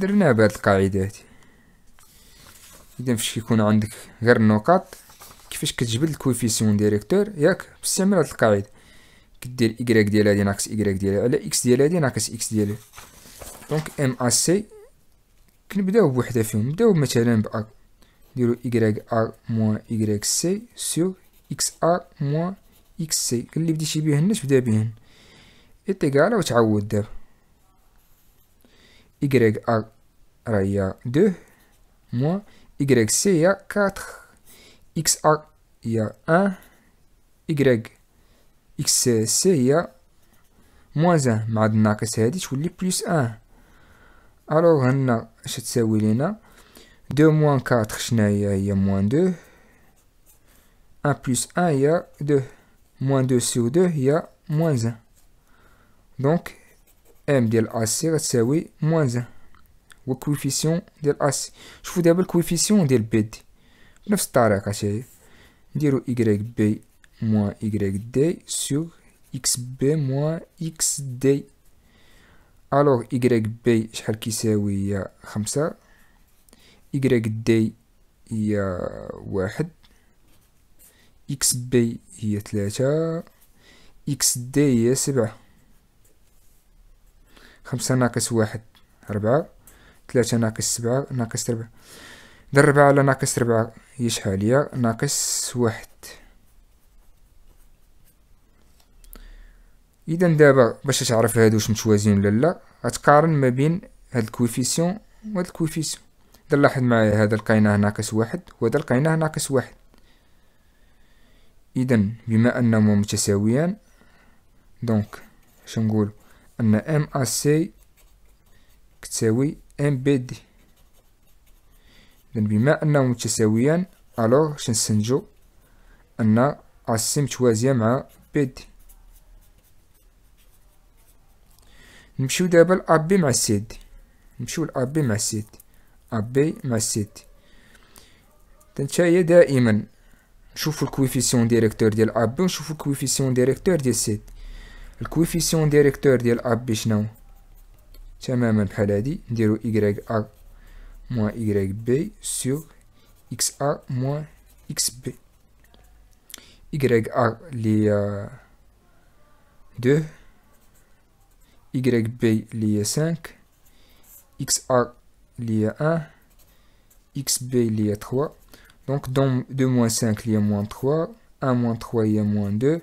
درنا بهاد القاعدة إذا فاش كيكون عندك غير النقاط كيفاش كتجبد الكويفيسيون ديريكتور ياك باستعمال هاد القاعدة كدير إكراك ديال هادي ناقص إكراك ديالها على إكس ديال هادي ناقص إكس ديالها دونك إم أ سي كنبداو بوحدة فيهم نبداو مثلا أ نديرو إكراك أ موان إكراك سي سو إكس أ موان إكس سي اللي بديتي بيه هنا تبدا بيه هنا إتيكالا وتعود دابا y a 2 moins YCA 4 XA a 1 euh, Y a moins 1 مع dit je voulais plus 1 alors je sais هنا اش il لينا 2 moins 4 je y a moins 2 1 plus 1 y a 2 moins 2 sur 2 y a moins 1 donc ام ديال اسي غتساوي موان زان هو كويفيسيون ديال اسي شوفو دابا الكويفيسيون ديال بي دي بنفس الطريقة تاهي نديرو إيكغيك بي موان إيكغيك دي سوغ إكس بي موان إكس دي ألوغ إيكغيك بي شحال كيساوي هي خمسة إيكغيك دي هي واحد إكس بي هي تلاتة إكس دي هي سبعة خمسة ناقص واحد ربعة ثلاثة ناقص سبعة ناقص ربعة دير ربعة على ناقص ربعة هي شحال هي ناقص واحد اذا دابا باش تعرف هادو واش متوازيين ولا لا غتقارن ما بين هاد الكويفيسيون وهاد الكويفيسيون دير لاحظ معايا هذا لقيناه ناقص واحد وهذا لقيناه ناقص واحد اذا بما انهما متساويان دونك شنقولو أن ام ا سي تساوي ام بي دي إذن بما أنهم متساويان ألوغ شنسنجو أن ا سي متوازية مع بي دي نمشيو دابا لأ بي مع سي دي نمشيو لأ بي مع سي دي أ بي مع سي دي دائما نشوفو الكويفيسيون ديريكتور ديال أ بي ونشوفو الكويفيسيون ديريكتور ديال سي دي Le coefficient directeur de l'Abishnau, c'est même un caladie, y l'YA moins YB sur XA moins XB. y lié 2, y b à 5, x a à 1, XB b à 3, euh, euh, euh, donc 2 moins 5 lié moins 3, 1 moins 3 et- moins 2.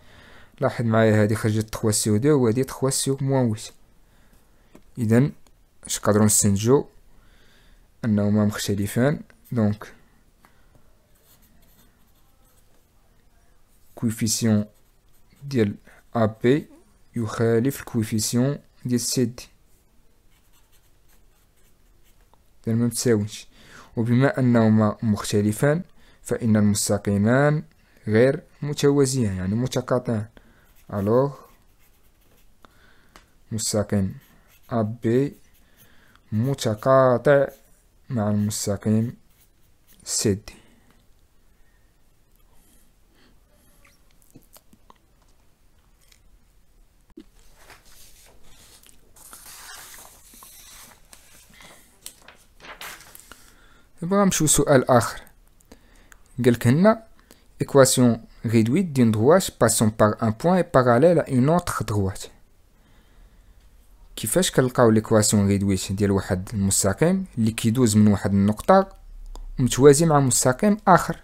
لاحظ معايا هذه خرجت تخوا او 2 وهذه تخوا او موان ويت اذا نقدروا نستنتجو انهما مختلفان دونك كويفيسيون ديال ا بي يخالف الكويفيسيون ديال سي دي إذا ما متساويش وبما أنهما مختلفان فإن المستقيمان غير متوازيان يعني متقاطعان alors مستقيم بي متقاطع مع المستقيم سد نبغى نمشيو سؤال اخر قالك هنا ايكواسيون réduite d'une droite passant par un point et parallèle à une autre droite. كيفاش كنلقاو ليكواسيون ريدويت ديال واحد المستقيم اللي كيدوز من واحد النقطة متوازي مع مستقيم آخر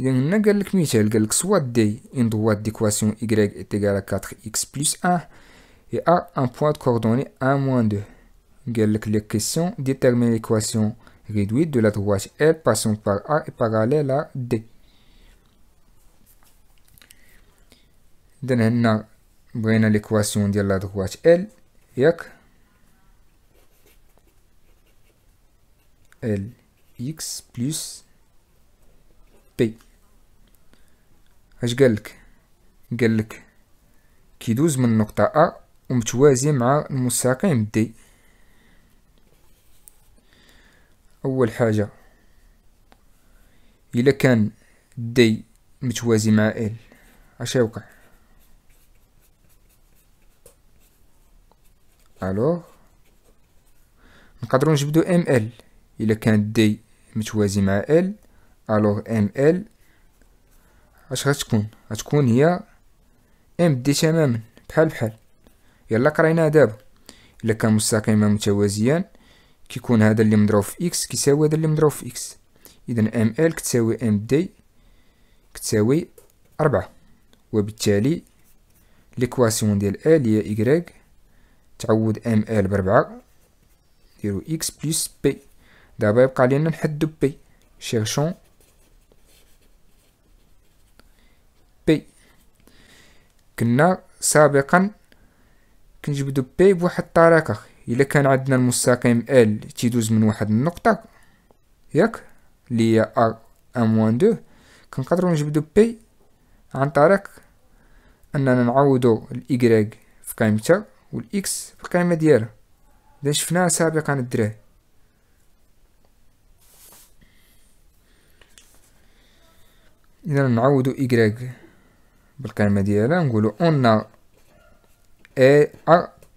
إذا هنا قالك مثال قالك soit دي une droite d'équation y égale à 4x plus 1 et à un point de coordonnées 1 moins 2 قالك les question déterminer l'équation réduite de la droite L passant par A et parallèle à D. avons l'équation de la droite L, L x plus P اش قالك 12 كيدوز من النقطة A ومتوازي مع المستقيم D أول حاجة إلا كان دي متوازي مع ال اش يوقع الو نقدروا نجبدو ام ال الا كان دي متوازي مع ال الو ام ال اش غتكون غتكون هي ام دي تماما بحال بحال يلا قرينا دابا الا كان مستقيما متوازيان كيكون هذا اللي مضروب في إكس كيساوي هذا اللي مضروب في إكس إذا ام ال كتساوي ام دي كتساوي أربعة وبالتالي ليكواسيون ديال ال هي إكغيك تعوض ام ال بربعة نديرو إكس بلس بي دابا يبقى لينا نحدو بي شيرشون بي كنا سابقا كنجبدو بي بواحد الطريقة الا كان عندنا المستقيم ال تيدوز من واحد النقطه ياك اللي هي ار ام موان دو كنقدروا نجبدو بي عن طريق اننا نعوضو الايغريك في قيمتها والاكس في القيمه ديالها اذا شفناها سابقا الدراري اذا نعوضو ايغريك بالقيمه ديالها نقولو اون ا ار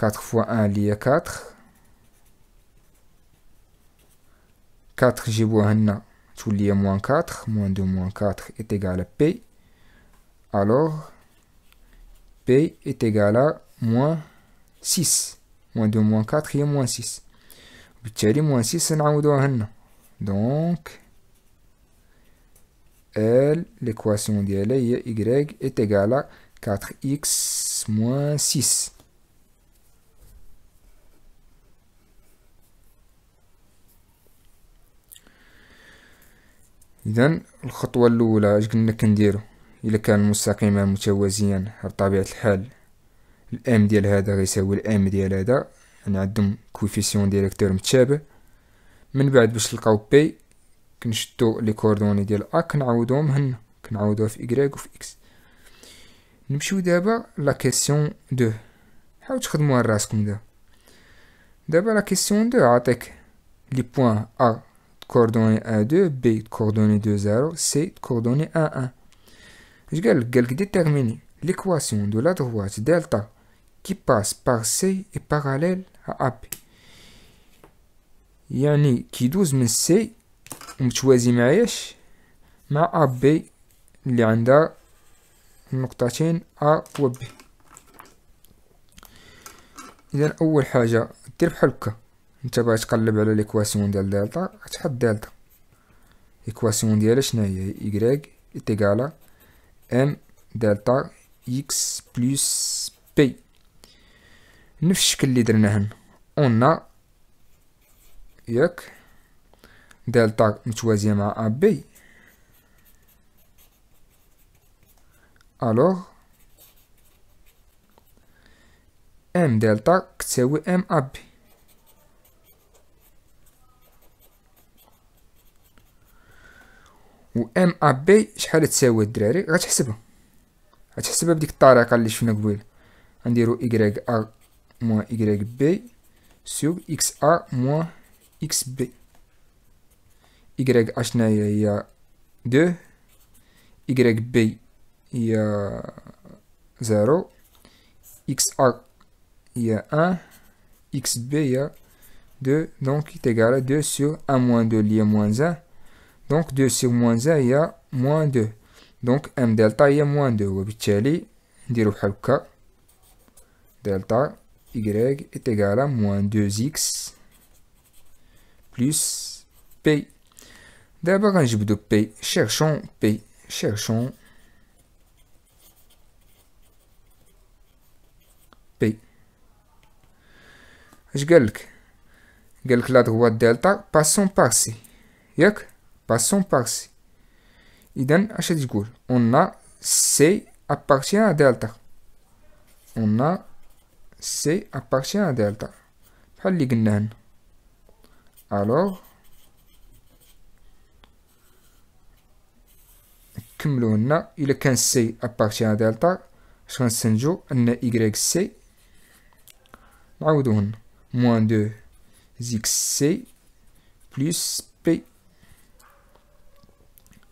4 fois 1 lié 4. 4 j'ai tout lié moins 4, moins 2 moins 4 est égal à P. Alors, P est égal à moins 6. Moins 2 moins 4 est moins 6. بالتالي moins 6 un هنا. Donc, L, l'équation de est Y est égal à 4x moins 6. اذا الخطوه الاولى اش قلنا كنديرو الا كان مستقيما متوازيا بطبيعه الحال الام ديال هذا غيساوي الام ديال هذا يعني عندهم كويفيسيون ديريكتور متشابه من بعد باش نلقاو بي كنشدو لي كوردوني ديال ا كنعوضوهم هنا كنعوضوها في ايكغيك وفي اكس نمشيو دابا لا كيسيون دو حاول تخدموها لراسكم دابا دابا لا كيسيون دو عطيك لي بوين ا coordonnées 1, 2, B coordonnées 2, 0, C coordonnées 1, 1. Je vais déterminer l'équation de la droite delta qui passe par C et parallèle à AB. يعني choisis يدوز من سي متوازي Je vais ا بي اللي عندها ou B. و بي اذا اول حاجه دير بحال A. انت باغي تقلب على ليكواسيون ديال دلتا غتحط دلتا ليكواسيون ديالها شنو هي y ايتيغالا ام دلتا اكس بلس بي نفس الشكل اللي درنا هنا اون ياك دلتا متوازية مع ا بي الوغ ام دلتا كتساوي ام ا بي و ام ا بي شحال تساوي الدراري غتحسبها غتحسبها بديك الطريقه اللي شفنا قبل غنديرو ايغريك ا موان ايغريك بي سوب اكس ا موان اكس بي ايغريك ا شناهي هي دو ايغريك بي هي زيرو اكس ا هي ان اكس بي هي دو دونك تيغالا دو سوب ان موان دو لي موان زان Donc 2 sur moins 1 il y a moins 2. Donc M delta il y a moins 2. وبالتالي نديرو بحال delta y est égal à moins 2x plus p. D'abord, je de p. Cherchons p. Cherchons p. Je Je la droite delta. Passons par c. Yak? Passons par chaque Idan, on a C appartient à delta. On a C appartient à delta. Alors, comme on a, il est qu'un C appartient à delta. Je vais on a YC. Moins 2 XC plus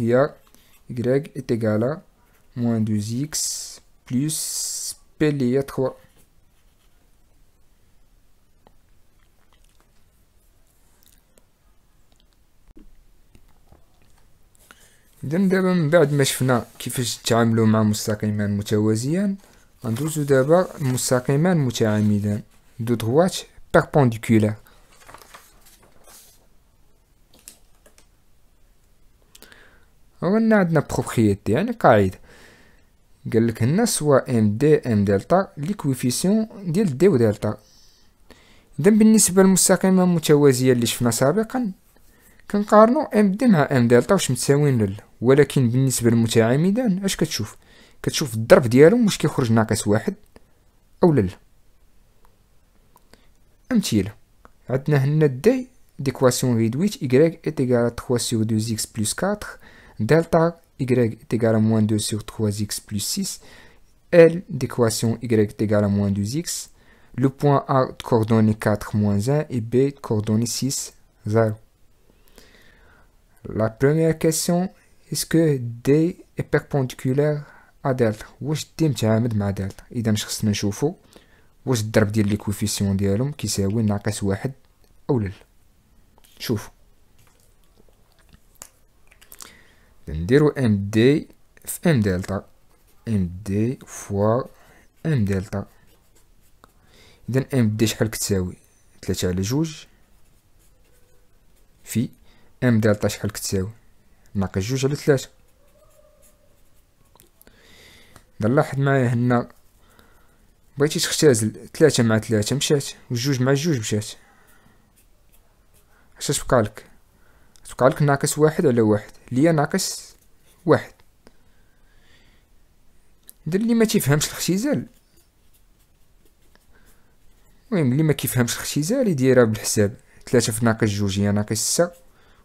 y est égal à moins 2x plus à 3. إذا دابا من بعد ما شفنا كيفاش تتعاملوا مع مستقيمان متوازيان غندوزو دابا متعامدان de droite, هو ان عندنا بروبريتي يعني قاعده قال لك هنا سوا ام دي ام دلتا ليكويفيسيون ديال دي ودلتا اذا بالنسبه للمستقيمه المتوازيه اللي شفنا سابقا كنقارنو ام دي مع ام دلتا واش متساويين ولا ولكن بالنسبه للمتعامدان اش كتشوف كتشوف الضرب ديالهم واش كيخرج ناقص واحد او لا امثله عندنا هنا دي ديكواسيون ريدويت y est égal 3 sur 2 اكس بلس 4 Delta y est égal à moins 2 sur 3x plus 6. L d'équation y est égal à moins 2x. Le point A de coordonnée 4 moins 1 et B coordonnée 6, 0. La première question, est-ce que D est perpendiculaire à delta واش دي متعامد مع دلتا خصنا واش الضرب نديرو ام دي في ام دلتا ام دي فوا ام دلتا إذن ام دي شحال كتساوي ثلاثة على جوج في ام دلتا شحال كتساوي ناقص جوج على ثلاثة نلاحظ معايا هنا بغيتي تختازل ثلاثة مع ثلاثة مشات وجوج مع جوج مشات اش تبقالك تقعلك ناقص واحد على واحد ليا ناقص واحد دير اللي ما تفهمش الاختزال المهم اللي ما كيفهمش الاختزال يديرها بالحساب ثلاثة في ناقص جوج هي ناقص ستة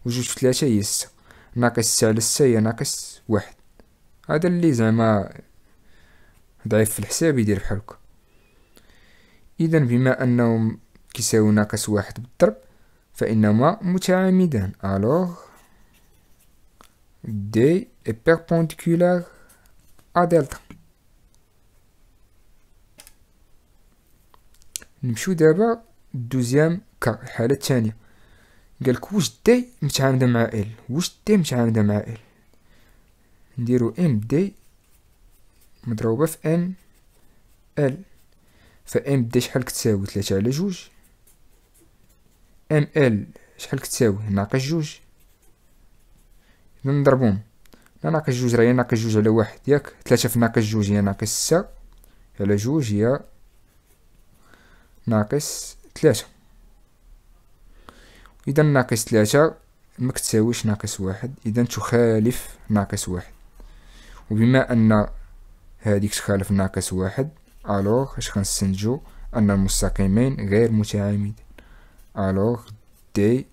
وجوج في ثلاثة هي ستة ناقص ستة على ستة هي ناقص واحد هذا اللي زعما ضعيف في الحساب يدير بحال هكا اذا بما انهم كيساوي ناقص واحد بالضرب فإنما متعمدا alors D est perpendiculaire à delta نمشيو دابا دوزيام كا الحالة الثانية قالك واش دي متعامدة مع ال واش دي متعامدة مع ال نديرو ام دي مضروبة في ام ال فام دي شحال كتساوي تلاتة على جوج ام ال شحال كتساوي ناقص جوج اذا نضربهم لا ناقص جوج راه ناقص جوج على واحد ياك ثلاثة في ناقص جوج هي ناقص ستة على جوج هي ناقص ثلاثة اذا ناقص ثلاثة مكتساويش ناقص واحد اذا تخالف ناقص واحد وبما ان هذيك تخالف ناقص واحد الوغ اش غنستنتجو ان المستقيمين غير متعامدين الوغ دي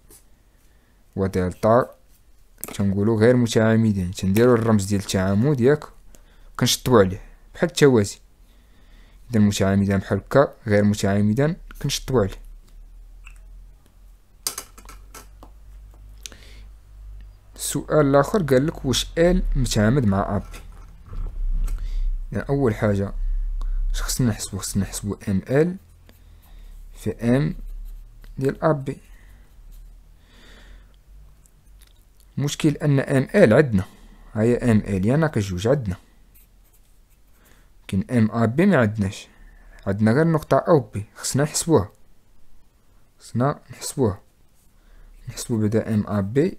دلتا تنقولو غير متعامدين تنديرو الرمز ديال التعامد ياك كنشطو عليه بحال التوازي اذا متعامدان بحال هكا غير متعامدان كنشطو عليه السؤال الاخر قال لك واش ال متعامد مع بي يعني اول حاجه خصنا نحسبو خصنا نحسبو ام ال في ام ديال ا بي مشكل ان ام ال عندنا هي ام ال يانا كجوج عندنا كاين ام ا بي ما عندناش عندنا غير نقطه او بي خصنا نحسبوها خصنا نحسبوها نحسبو بعدا ام ا بي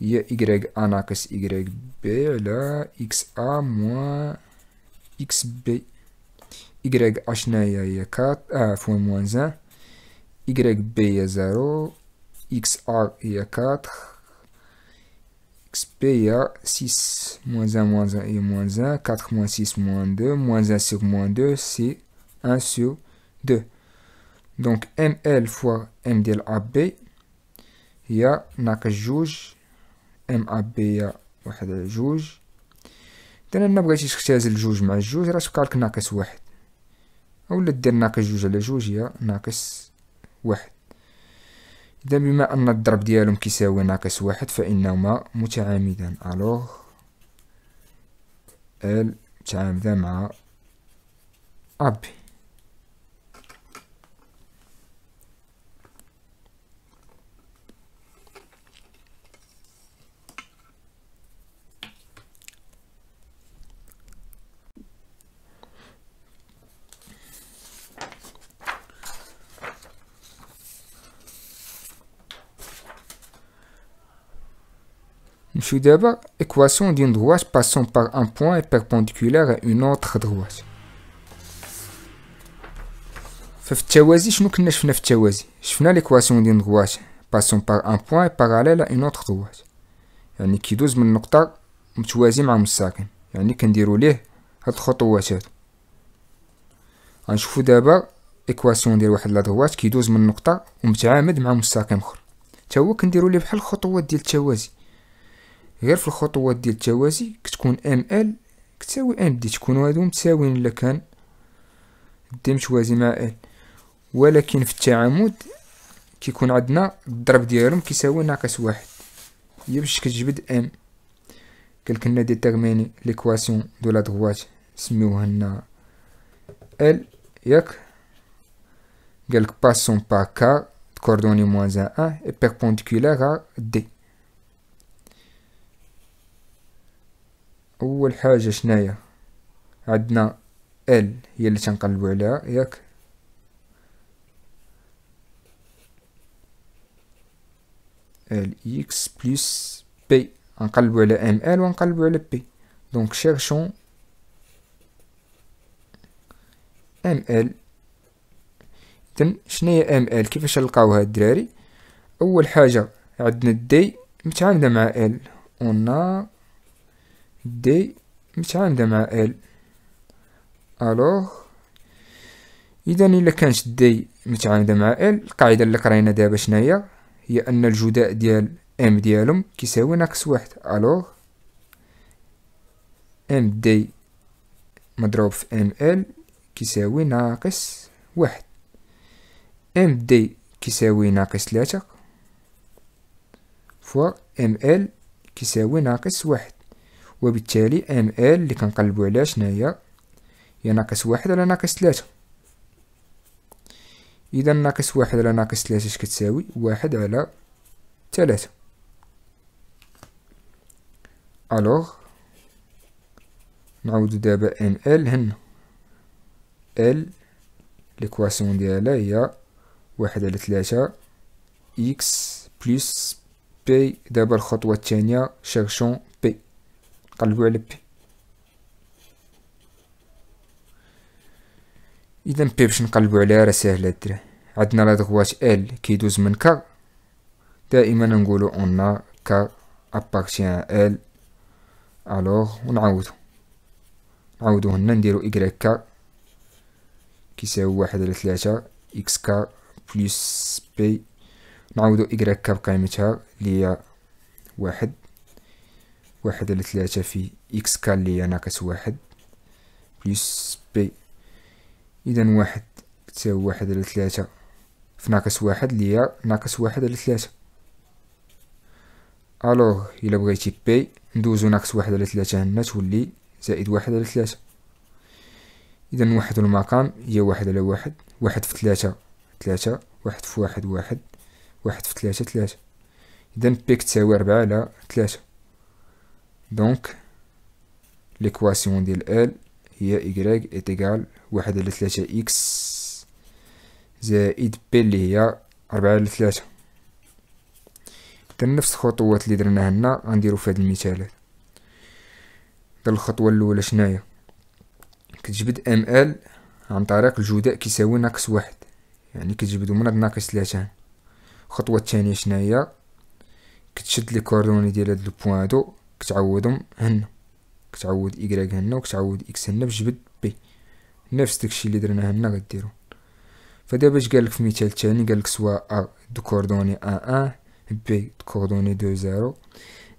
هي إيكغيك أ ناقص إيكغيك بي على اكس ا موان اكس بي أ شناهي هي كات أ فوان موان زان YB est 0, XA est 4, XP est 6, moins 1, moins 1 et moins 1, 4 moins 6, moins 2, moins 1 sur moins 2, c'est 1 sur 2. Donc ML fois MDL AB, il y a juge, MAB هي واحد juge, جوج انا بغيتي تختازل je مع الجوج راه تبقى لك ناقص واحد اولا juge, le juge, على جوج هي juge. واحد إذا بما أن الضرب ديالهم كيساوي ناقص واحد فإنهما متعامدان ألوغ ال متعامدة مع أبي fut دابا équation d'une droite passant par أن بوان perpendiculaire à une autre droite ففي التوازي شنو كنا شفنا في التوازي شفنا ليكواسيون ديال دغوات باسون بار ان بوان باراليل اون اوتر دغوات يعني كيدوز من نقطة متوازي مع مستقيم يعني كنديرو ليه هاد الخطوات هادو غنشوفو دابا ايكواسيون ديال واحد لا دغوات كيدوز من نقطة ومتعامد مع مستقيم اخر تا هو كنديرو ليه بحال الخطوات ديال التوازي غير في الخطوات ديال التوازي كتكون ام ال كتساوي ام دي تكونوا هادو متساويين الا كان دي متوازي مع ال ولكن في التعامد كيكون عندنا الضرب ديالهم كيساوي ناقص واحد هي باش كتجبد ام قالك لنا ديتيرميني ليكواسيون دو لا دغوات سميوها لنا ال ياك قالك باسون با كا كوردوني موان زان ان اي بيربونديكولار ا دي اول حاجه شنايا عندنا ال هي اللي تنقلبو عليها ياك ال اكس بلس بي غنقلبو على ام ال ونقلبوا على بي دونك شيرشون ام ال شنو هي ام ال كيفاش نلقاوها الدراري اول حاجه عندنا دي متعامده مع ال اون دي متعامدة مع ال الوغ اذا الا كانت دي متعامدة مع ال القاعدة اللي قرينا دابا شناهي هي ان الجداء ديال ام ديالهم كيساوي ناقص واحد الوغ ام دي مضروب في ام ال كيساوي ناقص واحد ام دي كيساوي ناقص ثلاثة فوا ام ال كيساوي ناقص واحد وبالتالي ام ال اللي كنقلبو عليها شناهي هي ناقص واحد على ناقص ثلاثة اذا ناقص واحد على ناقص ثلاثة اش كتساوي واحد على ثلاثة الوغ نعود دابا ام ال هنا ال ليكواسيون ديالها هي واحد على ثلاثة اكس بلس بي دابا الخطوة الثانية شيرشون قلبوا على بي اذا بي باش نقلبوا عليها راه ساهله الدراري عندنا لا دغواش ال كيدوز من كا دائما نقولوا اون كا ابارتيان ال الوغ ونعاودو نعاودو هنا نديرو ي كا كيساوي واحد على تلاتة إكس كا بلس بي نعاودو إكغيك كا بقيمتها لي هي واحد واحد على ثلاثة في إكس كان لي ناقص واحد بلس بي إذا واحد تساوي واحد على ثلاثة في ناقص واحد لي هي ناقص واحد على ثلاثة ألوغ إلا بغيتي بي ندوزو ناقص واحد على ثلاثة هنا تولي زائد واحد على ثلاثة إذا واحد المقام هي واحد على واحد واحد في ثلاثة ثلاثة واحد في واحد واحد واحد في ثلاثة ثلاثة إذا بي تساوي ربعة على ثلاثة دونك ليكواسيون ديال ال هي ايغريك إتيكال واحد على تلاتة إكس زائد بي اللي هي ربعة على تلاتة دير نفس الخطوات اللي درناها هنا غنديرو في هاد المثالات إذن الخطوة الأولى شناهي كتجبد ام ال عن طريق الجداء كيساوي ناقص واحد يعني كتجبدو من هاد ناقص ثلاثة الخطوة الثانية شناهي كتشد لي كوردوني ديال هاد البوان هادو كتعوضهم هنا كتعوض إكراك هنا وكتعوض إكس هنا بجبد بي نفس داكشي اللي درنا هنا غديرو فدابا اش قالك في مثال تاني قالك سوا ا دو كوردوني ا ا بي دو كوردوني دو زيرو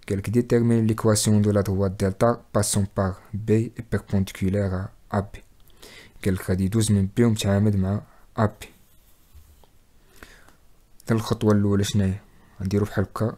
قالك ديتيرميني ليكواسيون دو لا دروات دلتا باسون باغ بي بيربونديكولير ا ا بي قالك غادي يدوز من بي ومتعامد مع ا بي الخطوه الاولى شناهي غنديرو بحال هكا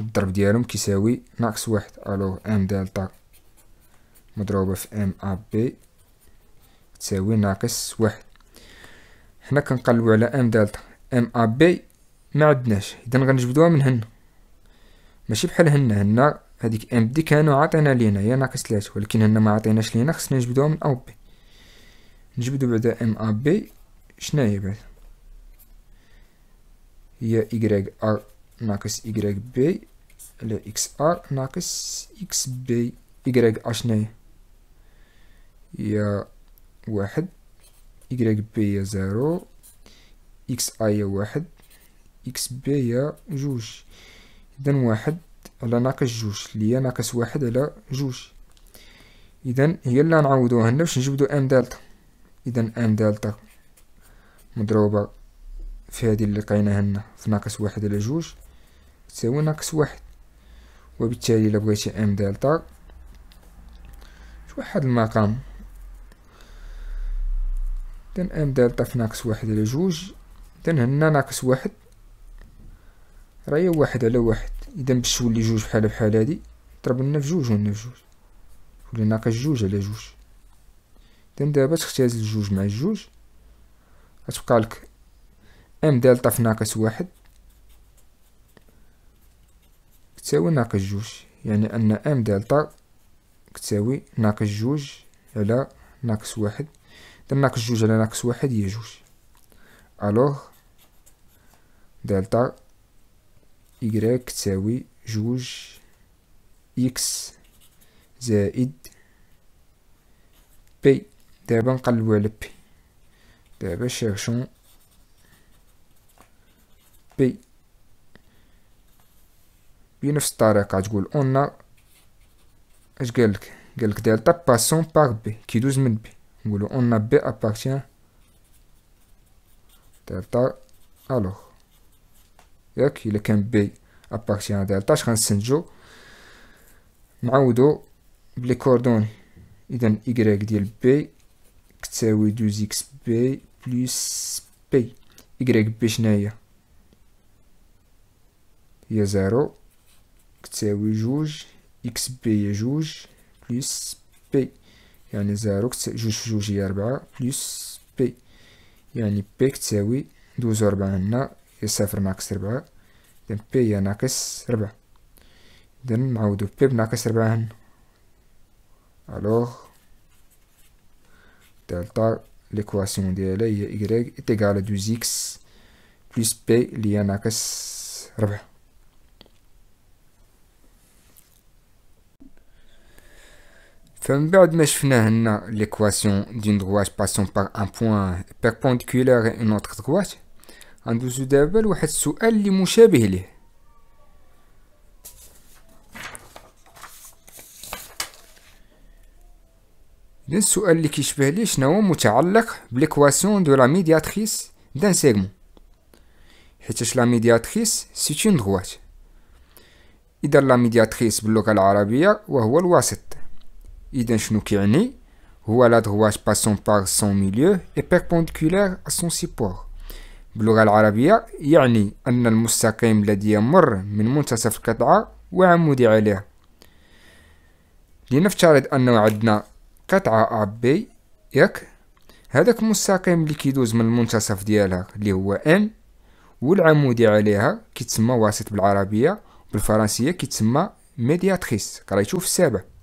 الضرب ديالهم كيساوي ناقص واحد الو ام دلتا مضروبة في ام ا بي تساوي ناقص واحد حنا كنقلبو على ام دلتا ام ا بي ما عندناش اذا غنجبدوها من هنا ماشي بحال هنا هنا هذيك ام دي كانوا عاطينا لينا هي ناقص 3 ولكن هنا ما عطيناش لينا خصنا نجبدوها من او بي نجبدو بعدا ام ا بي شناهي بعدا هي ايغريك ار ناقص y بي x a ناقص x بي y أشناهي هي واحد y بي هي زيرو x اي هي واحد إكس بي هي جوج إذا واحد على ناقص جوج اللي هي ناقص واحد على جوج إذا هي اللي نعوضوها هنا باش نجبدو إن دالتا إذا إن دالتا مضروبة في هذه اللي لقيناها هنا في ناقص واحد على جوج تساوي ناقص واحد وبالتالي إلا بغيتي ام دلتا توحد المقام إذن ام دلتا في ناقص واحد على جوج إذن هنا ناقص واحد راهي واحد على واحد إذا باش تولي جوج بحال بحال هادي ضرب لنا في جوج وهنا في جوج تولي ناقص جوج على جوج إذن دابا تختازل جوج مع جوج غتبقى لك ام دلتا في ناقص واحد تساوي ناقص جوج يعني أن أم دلتا كتساوي ناقص جوج على ناقص واحد إذا ناقص جوج على ناقص واحد هي جوج ألوغ دلتا إيكغيك تساوي جوج إكس زائد بي دابا نقلبو على بي دابا شيرشون بي بنفس الطريقة تقول أون اش قالك قالك دلتا باسون باغ بي كيدوز من بي نقولو أون بي أبارتيان دلتا ألوغ ياك إلا كان بي أباغتيان دلتا اش غنستنتجو نعاودو بلي كوردوني إذا إيكغيك ديال بي كتساوي دوز إكس بي بلس بي إيكغيك بي شناهي هي زيرو cest xb juge plus p et que plus p et à a que p c'est 12 à et 7 c'est donc p est moins 4 alors delta l'équation de y est égale à 2x plus p qui est Quand vu avez l'équation d'une droite passant par un point perpendiculaire à une autre droite, en avons besoin le seul d'un qui est venu, vous avez besoin d'un seul élément, d'un segment. médiatrice une droite. la médiatrice إذا شنو كيعني هو لا droite باسون par سون ميليو إي بيربونديكولار سون son support باللغة العربية يعني أن المستقيم الذي يمر من منتصف القطعة وعمودي عليها لنفترض أنه عندنا قطعة أ بي ياك هذاك المستقيم اللي كيدوز من المنتصف ديالها اللي هو إن والعمودي عليها كيتسمى واسط بالعربية بالفرنسية كيتسمى ميدياتريس قريتو في السابع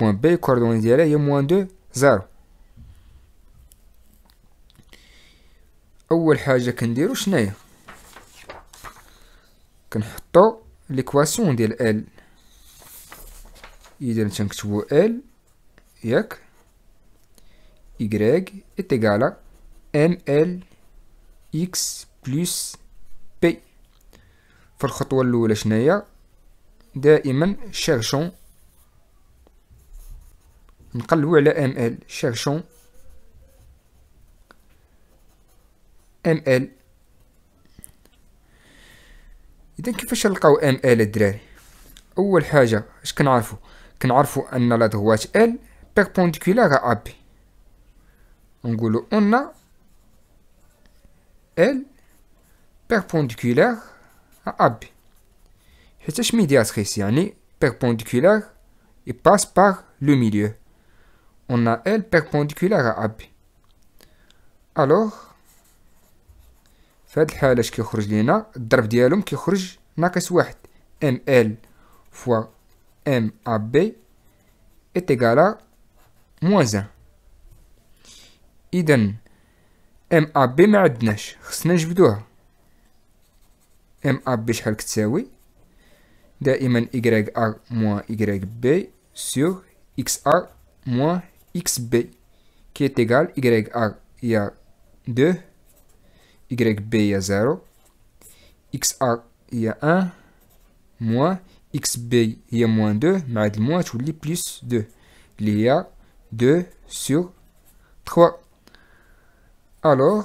بوان بي الكوردون ديالها هي موان دو زيرو اول حاجه كنديرو شناهي كنحطو ليكواسيون ديال ال اذا تنكتبو ال ياك y est égal à mlx plus p فالخطوة الأولى شناهي دائما شيرشون نقلبو على ام ال شيرشون ام ال اذا كيفاش نلقاو ام ال الدراري اول حاجه اش كنعرفو كنعرفو ان لا دغوات ال بيربونديكولار ا بي نقولو ان ال بيربونديكولار ا بي حيت اش ميدياتريس يعني بيربونديكولار يباس passe لو ميليو on a L perpendiculaire à AB الوغ في هاد الحالة اش كيخرج لينا الضرب ديالهم كيخرج ناقص واحد ام ال فوا ام ا بي est égal اذا ام ا بي ما عندناش خصنا نجبدوها ام ا بي شحال كتساوي دائما y ار موان y بي سيغ اكس ار موان xb qui est égal ya y a 2, yb y 0, xa y a 1, moins xb y a moins 2, mais le moins je lis plus 2. Il y a 2 sur 3. Alors,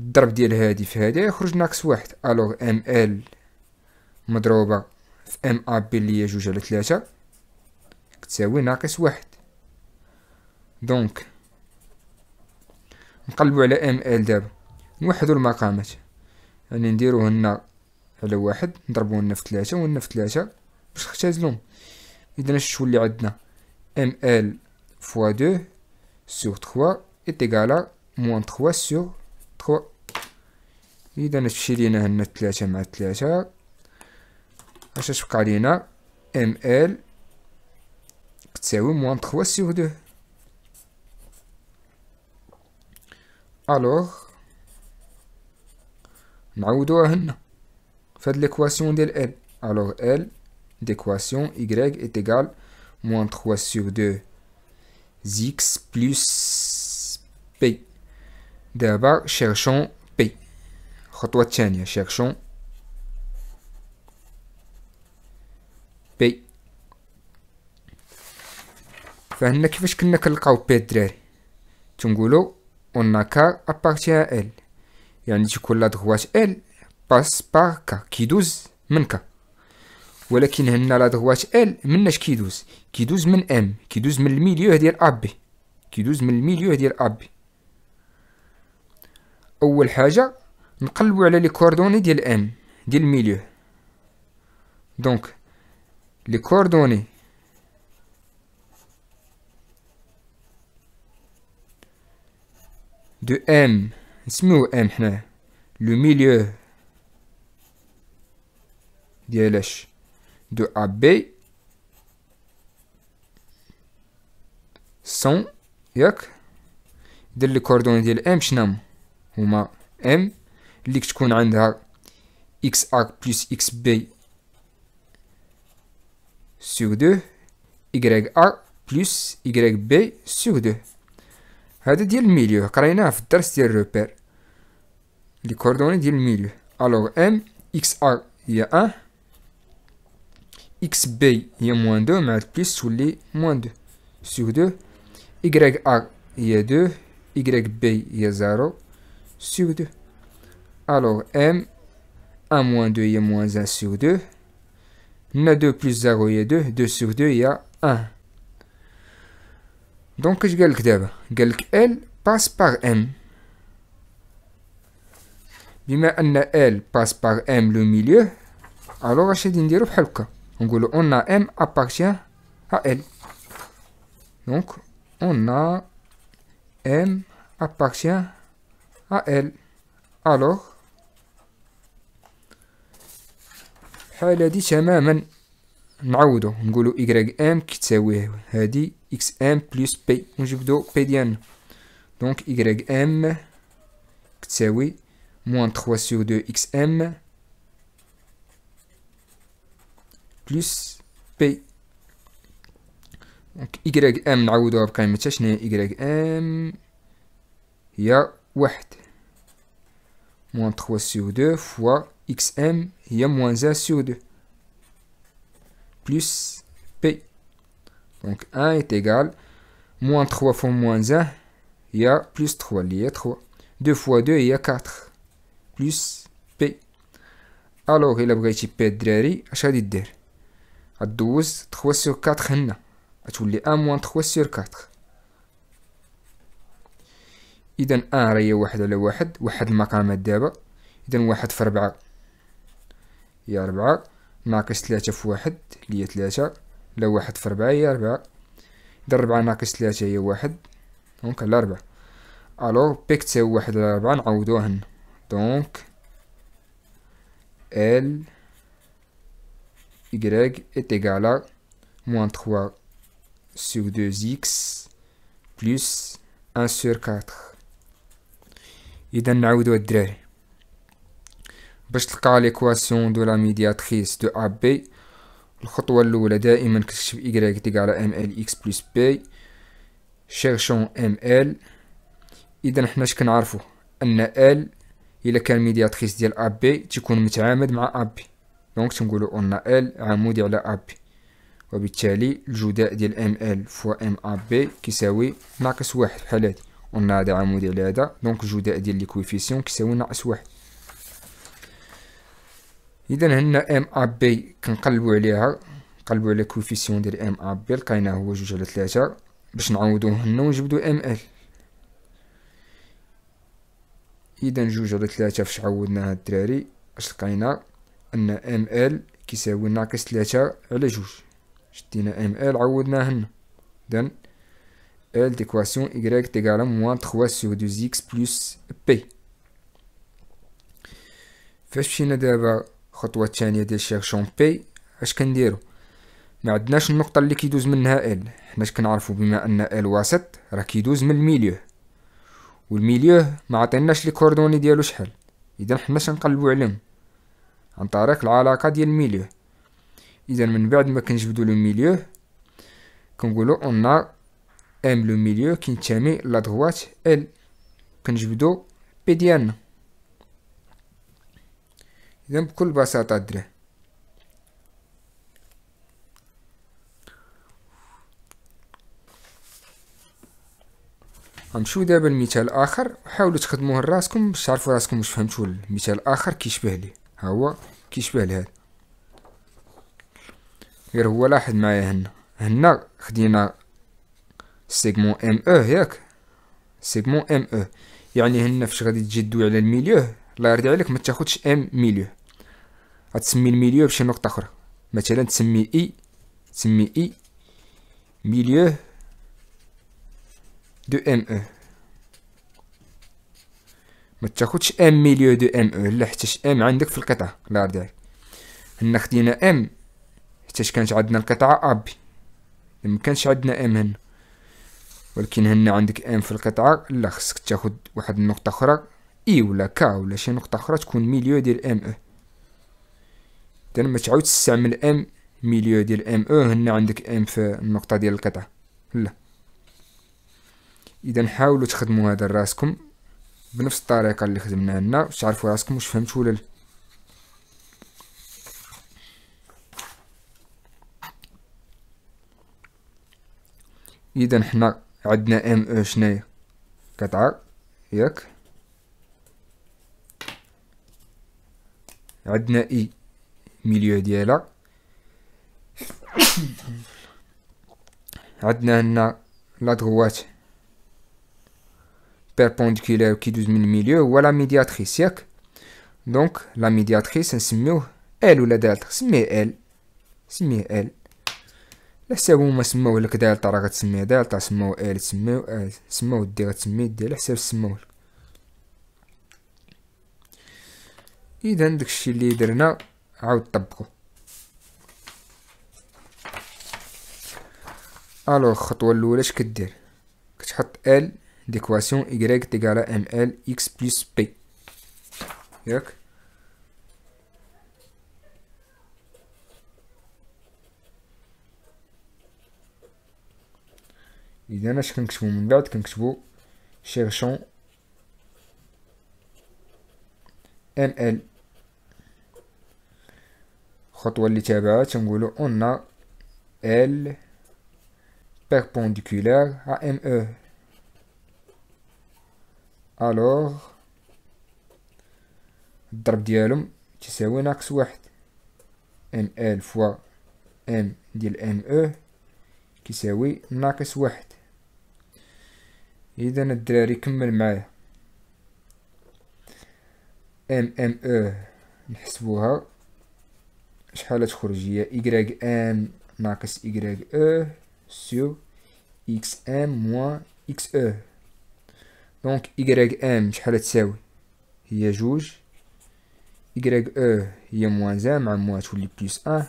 ضرب ديال هادي في هادي يخرج ناقص واحد الوغ ام ال في اللي دونك نقلبو على ام ال دابا نوحدو المقامات يعني نديرو هنا على واحد نضربو هنا في ثلاثة و هنا في ثلاثة باش نختازلهم إذا شنو تولي عندنا ام ال فوا دو سوغ تخوا إتيكالا موان تخوا سوغ تخوا إذا نمشي لينا هنا ثلاثة مع ثلاثة أش تبقى لينا ام ال تساوي موان تخوا سوغ دو alors nous fait faire l'équation de L alors L d'équation y est égal moins 3 sur 2 x plus p. D'abord, cherchons p. Cherchons p. Fait que nous p. K appartient à L. يعني تكون لا دغواش L باس باغ كا كيدوز من كا ولكن هنا لا دغواش ال مناش كيدوز كيدوز من ام كيدوز من الميليو ديال AB كيدوز من الميليو ديال AB اول حاجه نقلبو على لي كوردوني ديال ام ديال الميليو دونك لي كوردوني de M نسميو M de AB sont ياك دير لي كوردون ديال M on هما M اللي تكون plus XB sur 2 A plus B sur 2 c'est le milieu, car il y a repère. Les coordonnées disent le milieu. Alors M, XA, il y 1, XB, il y a moins 2, mais plus sous les moins 2 sur 2, YA, il y 2, YB, il y 0 sur 2. Alors M, 1 moins 2, il y moins 1 sur 2, 2 plus 0, il y 2, 2 sur 2, il y a 1. Donc, je vais que que L passe par M. Si anna L passe par M le milieu. Alors, je vais dire que On on a M appartient à L. Donc, on a M appartient à L. Alors, je vais dire que نعوضو نقولو YM m كتساوي هادي XM p ونجبدو p ديان دونك y m كتساوي moins 3 sur 2 xm plus p دونك YM m نعوضوها بقيمتها شنو هي ym moins 3 sur 2 fois xm هي moins 1 sur 2 plus P. Donc 1 est égal moins 3 fois moins 1. Il y a plus 3. Il y a 3. 2 fois 2, il y a 4. Plus P. Alors il a pris P de rire. A chérie de rire. A 12, 3 sur 4. A chérie de rire. A chérie de rire. A chérie de rire. A à de rire. A chérie de rire. A chérie de rire. A chérie de rire. A chérie de rire. A chérie A chérie de rire. A chérie A chérie de rire. A chérie A chérie de rire. A chérie A chérie de rire. A chérie A chérie de rire. ناقص ثلاثة في واحد هي ثلاثة لا واحد في ربعة هي ربعة إذا ربعة ناقص ثلاثة هي واحد دونك على ربعة ألوغ بيك تساوي واحد على ربعة نعوضوهن دونك ال يغريك إتيكالا موان تخوا سوغ دو إكس بلوس أن سور كاتخ إذا نعوضو الدراري باش تلقى ليكواسيون دو لا ميدياتريس دو ا بي الخطوة الأولى دائما كتكتب y تقال على ام ال اكس بلس بي شيرشون ال إذا حنا اش كنعرفوا أن ال إلا كان ميدياتريس ديال ا بي تيكون متعامد مع ا بي دونك تنقولو أن ال عمودي على ا بي وبالتالي الجداء ديال ام ال فوا ام ا بي كيساوي ناقص واحد بحال هادي قلنا هذا عمودي على هذا دونك الجداء ديال ليكويفيسيون كيساوي ناقص واحد اذا هنا ام ا بي كنقلبو عليها نقلبو على كوفيسيون ديال ام ا بي لقيناه هو جوج على ثلاثة باش نعوضوه هنا ونجبدو ام ال اذا جوج على ثلاثة فاش عوضناها الدراري اش لقينا ان ام ال كيساوي ناقص ثلاثة على جوج شدينا ام ال عوضناه هنا اذا ال ديكواسيون y تيكالا موان تخوا سور دوز إكس بلوس بي فاش مشينا دابا الخطوه الثانيه ديال الشيخ شومبي اش كنديرو ما عندناش النقطه اللي كيدوز منها ال حناش كنعرفو بما ان ال وسط راه كيدوز من الميليو والميليو ما عطيناش لي كوردوني ديالو شحال اذا حنا شنقلبو عليهم عن طريق العلاقه ديال الميليو اذا من بعد ما كنجبدو لو ميليو كنقولو اون ام لو ميليو كينتمي لا دغوات ال كنجبدو بي ديالنا إذا بكل بساطة الدرع غنمشيو دابا لمثال آخر وحاولوا تخدموه لراسكم باش تعرفوا راسكم واش فهمتوا المثال الآخر كيشبه ليه ها هو كيشبه لهذا غير هو لاحظ معايا هنا هنا خدينا سيغمون ام او e، ياك سيغمون ام او e. يعني هنا فاش غادي تجي دوي على الميليو الله يرضي عليك ما تاخذش ام ميليو غتسمي الميليو بشي نقطه اخرى مثلا تسمي اي تسمي اي ميليو دو ام او ما تاخذش ام ميليو دو ام او لا حتى ام عندك في القطعه الله يرضي عليك هنا خدينا ام حتى كانت عندنا القطعه ابي ما كانش عندنا ام هنا ولكن هنا عندك ام في القطعه لا خصك تاخذ واحد النقطه اخرى اي ولا كا ولا شي نقطه اخرى تكون ميليو ديال ام او اذا ما تعاودش تستعمل ام ميليو ديال ام او هنا عندك ام في النقطه ديال القطعه لا اذا حاولوا تخدموا هذا راسكم بنفس الطريقه اللي خدمناها هنا باش تعرفوا راسكم واش فهمتوا ولا لا اذا حنا عندنا ام او شناهي قطعه ياك عندنا اي ميليو ديالها عندنا هنا لا دغوات بيربونديكولير كيدوز من الميليو هو لا ميدياتريس ياك دونك لا ميدياتريس نسميوه ال ولا دالتا سميه ال سميه ال لا حساب ما سموه لك دالتا راه غتسميه دالتا سموه ال سموه ال سموه دي غتسميه دي على حساب سموه لك اذا داكشي اللي درنا عاود طبقو الو الخطوه الاولى اش كدير كتحط ال ديكواسيون y تيغالا ام ال اكس بلس بي ياك اذا اش كنكتبو من بعد كنكتبو شيرشون ام ال الخطوه اللي تابعها تنقولوا اون ال ا ام او الوغ الضرب ديالهم تساوي ناقص واحد ام ال فوا ام ديال ام او e كيساوي ناقص واحد اذا الدراري كمل معايا ام ام او نحسبوها شحال y ام ناقص y e sur XM moins x e. Donc دونك y m شحال تساوي هي جوج y 1, e هي موان je مع plus 1.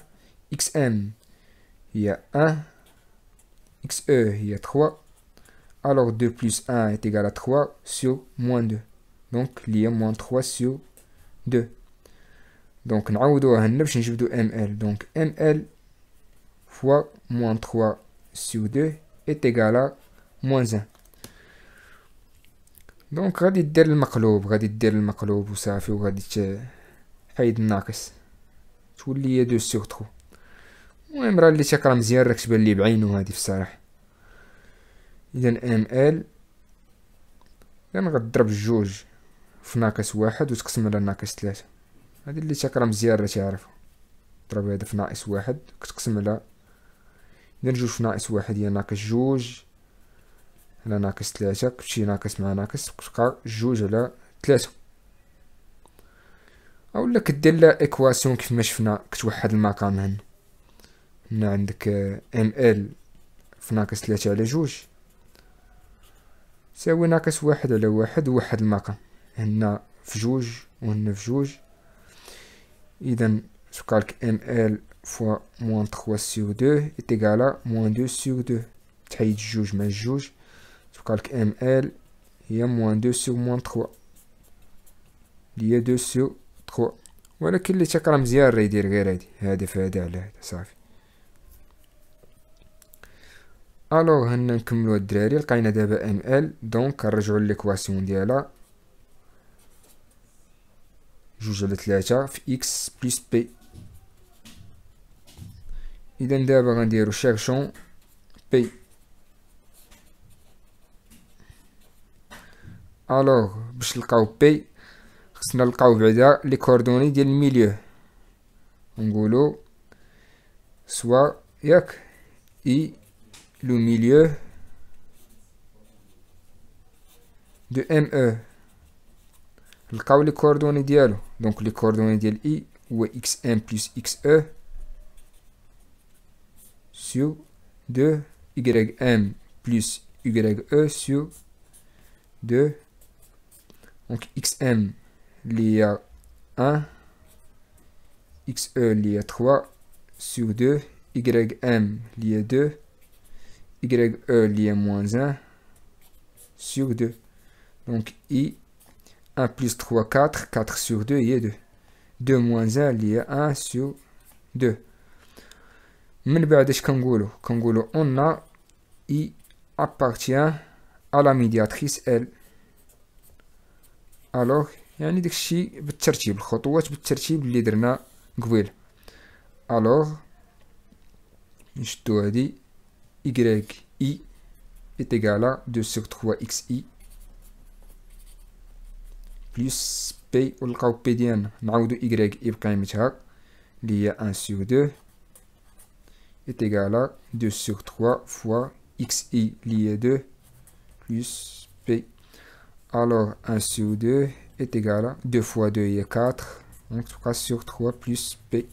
XM, il x a 1. XE, x e a 3 alors 2 plus 1 est égal à 3 sur moins 2 donc il y a moins 3 sur 2 دونك نعوضوها هنا باش نجبدو ام ال دونك ام ال فوا موان تخوا سو دو est égal موان 1 دونك غادي دير المقلوب غادي دير المقلوب وصافي وغادي تحيد الناقص تولي هي دو سيغ تخو المهم راه اللي تقرا مزيان راك تبان لي بعينو هادي في الصراحه اذا ام ال غنضرب جوج في ناقص واحد وتقسم على ناقص ثلاثة هادي اللي تيقرا مزيان راه تيعرفها ضرب هذا في ناقص واحد كتقسم على دير جوج في ناقص واحد هي ناقص جوج على ناقص تلاتة كتمشي ناقص مع ناقص كتبقى جوج على تلاتة اولا كدير لها ايكواسيون كيف ما شفنا كتوحد المقام هنا هنا عندك ام ال في ناقص تلاتة على جوج تساوي ناقص واحد على واحد وحد المقام هنا في جوج وهنا في جوج Idem, je calque ml fois moins 3 sur 2 est égal à moins 2 sur 2. Je juge, mais juge. Je calque ml, il moins 2 sur moins 3. Il y a 2 sur 3. Voilà qu'il est chacun à dire c'est Alors, on a un peu de On a un peu de Donc, On a un l'équation de la le en x plus p. Il davoir de des recherche en p. Alors, pour le p, le les coordonnées du milieu angolo, soit y et le milieu de ME le cordon idéal donc دونك cordon كوردوني ديال اي هو اكس ان بلس اكس y e ye sur 2 donc xm lié à 1 xe lié à 3 sur 2 ym lié à 2 ye lié à moins 1 sur 2 donc i 1 plus 3, 4. 4 sur 2, il y a 2. 2 moins 1, il y a 1 sur 2. Mais le اش كنقولوا congolo, on il appartient à la médiatrice L. alors يعني داكشي بالترتيب الخطوات بالترتيب de درنا قبيل alors dois dire y est égal à 2 sur 3xi plus p ونلقاو 1 sur 2 يبقى قيمتها اللي هي 1 sur est égal à 2 sur 3 fois xi lié 2 plus p. Alors 1 sur 2 est égal à 2 fois 2 est 4, donc 3 sur 3 plus p.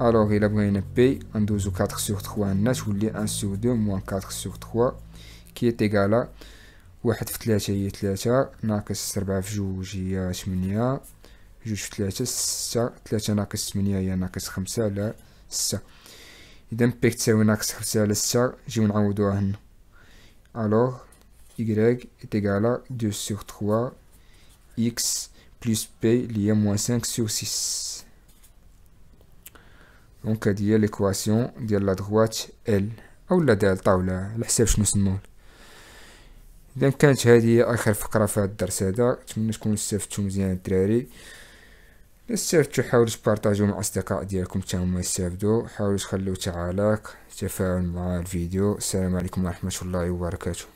Alors il a une p en 12 ou 4 sur 3 en h, 1 sur 2 moins 4 sur 3 qui est égal à واحد في ثلاثة هي ثلاثة ناقص ربعة في جوج هي ثمانية جوج في ثلاثة ستة ثلاثة ناقص ثمانية هي ناقص خمسة على ستة إذا بيك تساوي ناقص خمسة على ستة نجيو نعوضوها هنا ألوغ إكغيك إت إيكالا دو سور تخوا إكس بلوس بي اللي هي موان سانك سور سيس دونك هادي هي ليكواسيون ديال لا دغوات ال أولا ديال طاولة على حساب شنو سموه اذا كانت هذه هي اخر فقره في هذا الدرس هذا نتمنى تكونوا استفدتوا مزيان الدراري استفدتوا حاولوا تبارطاجيو مع الاصدقاء ديالكم حتى هما يستافدوا حاولوا تخليو تعالك تفاعل مع الفيديو السلام عليكم ورحمه الله وبركاته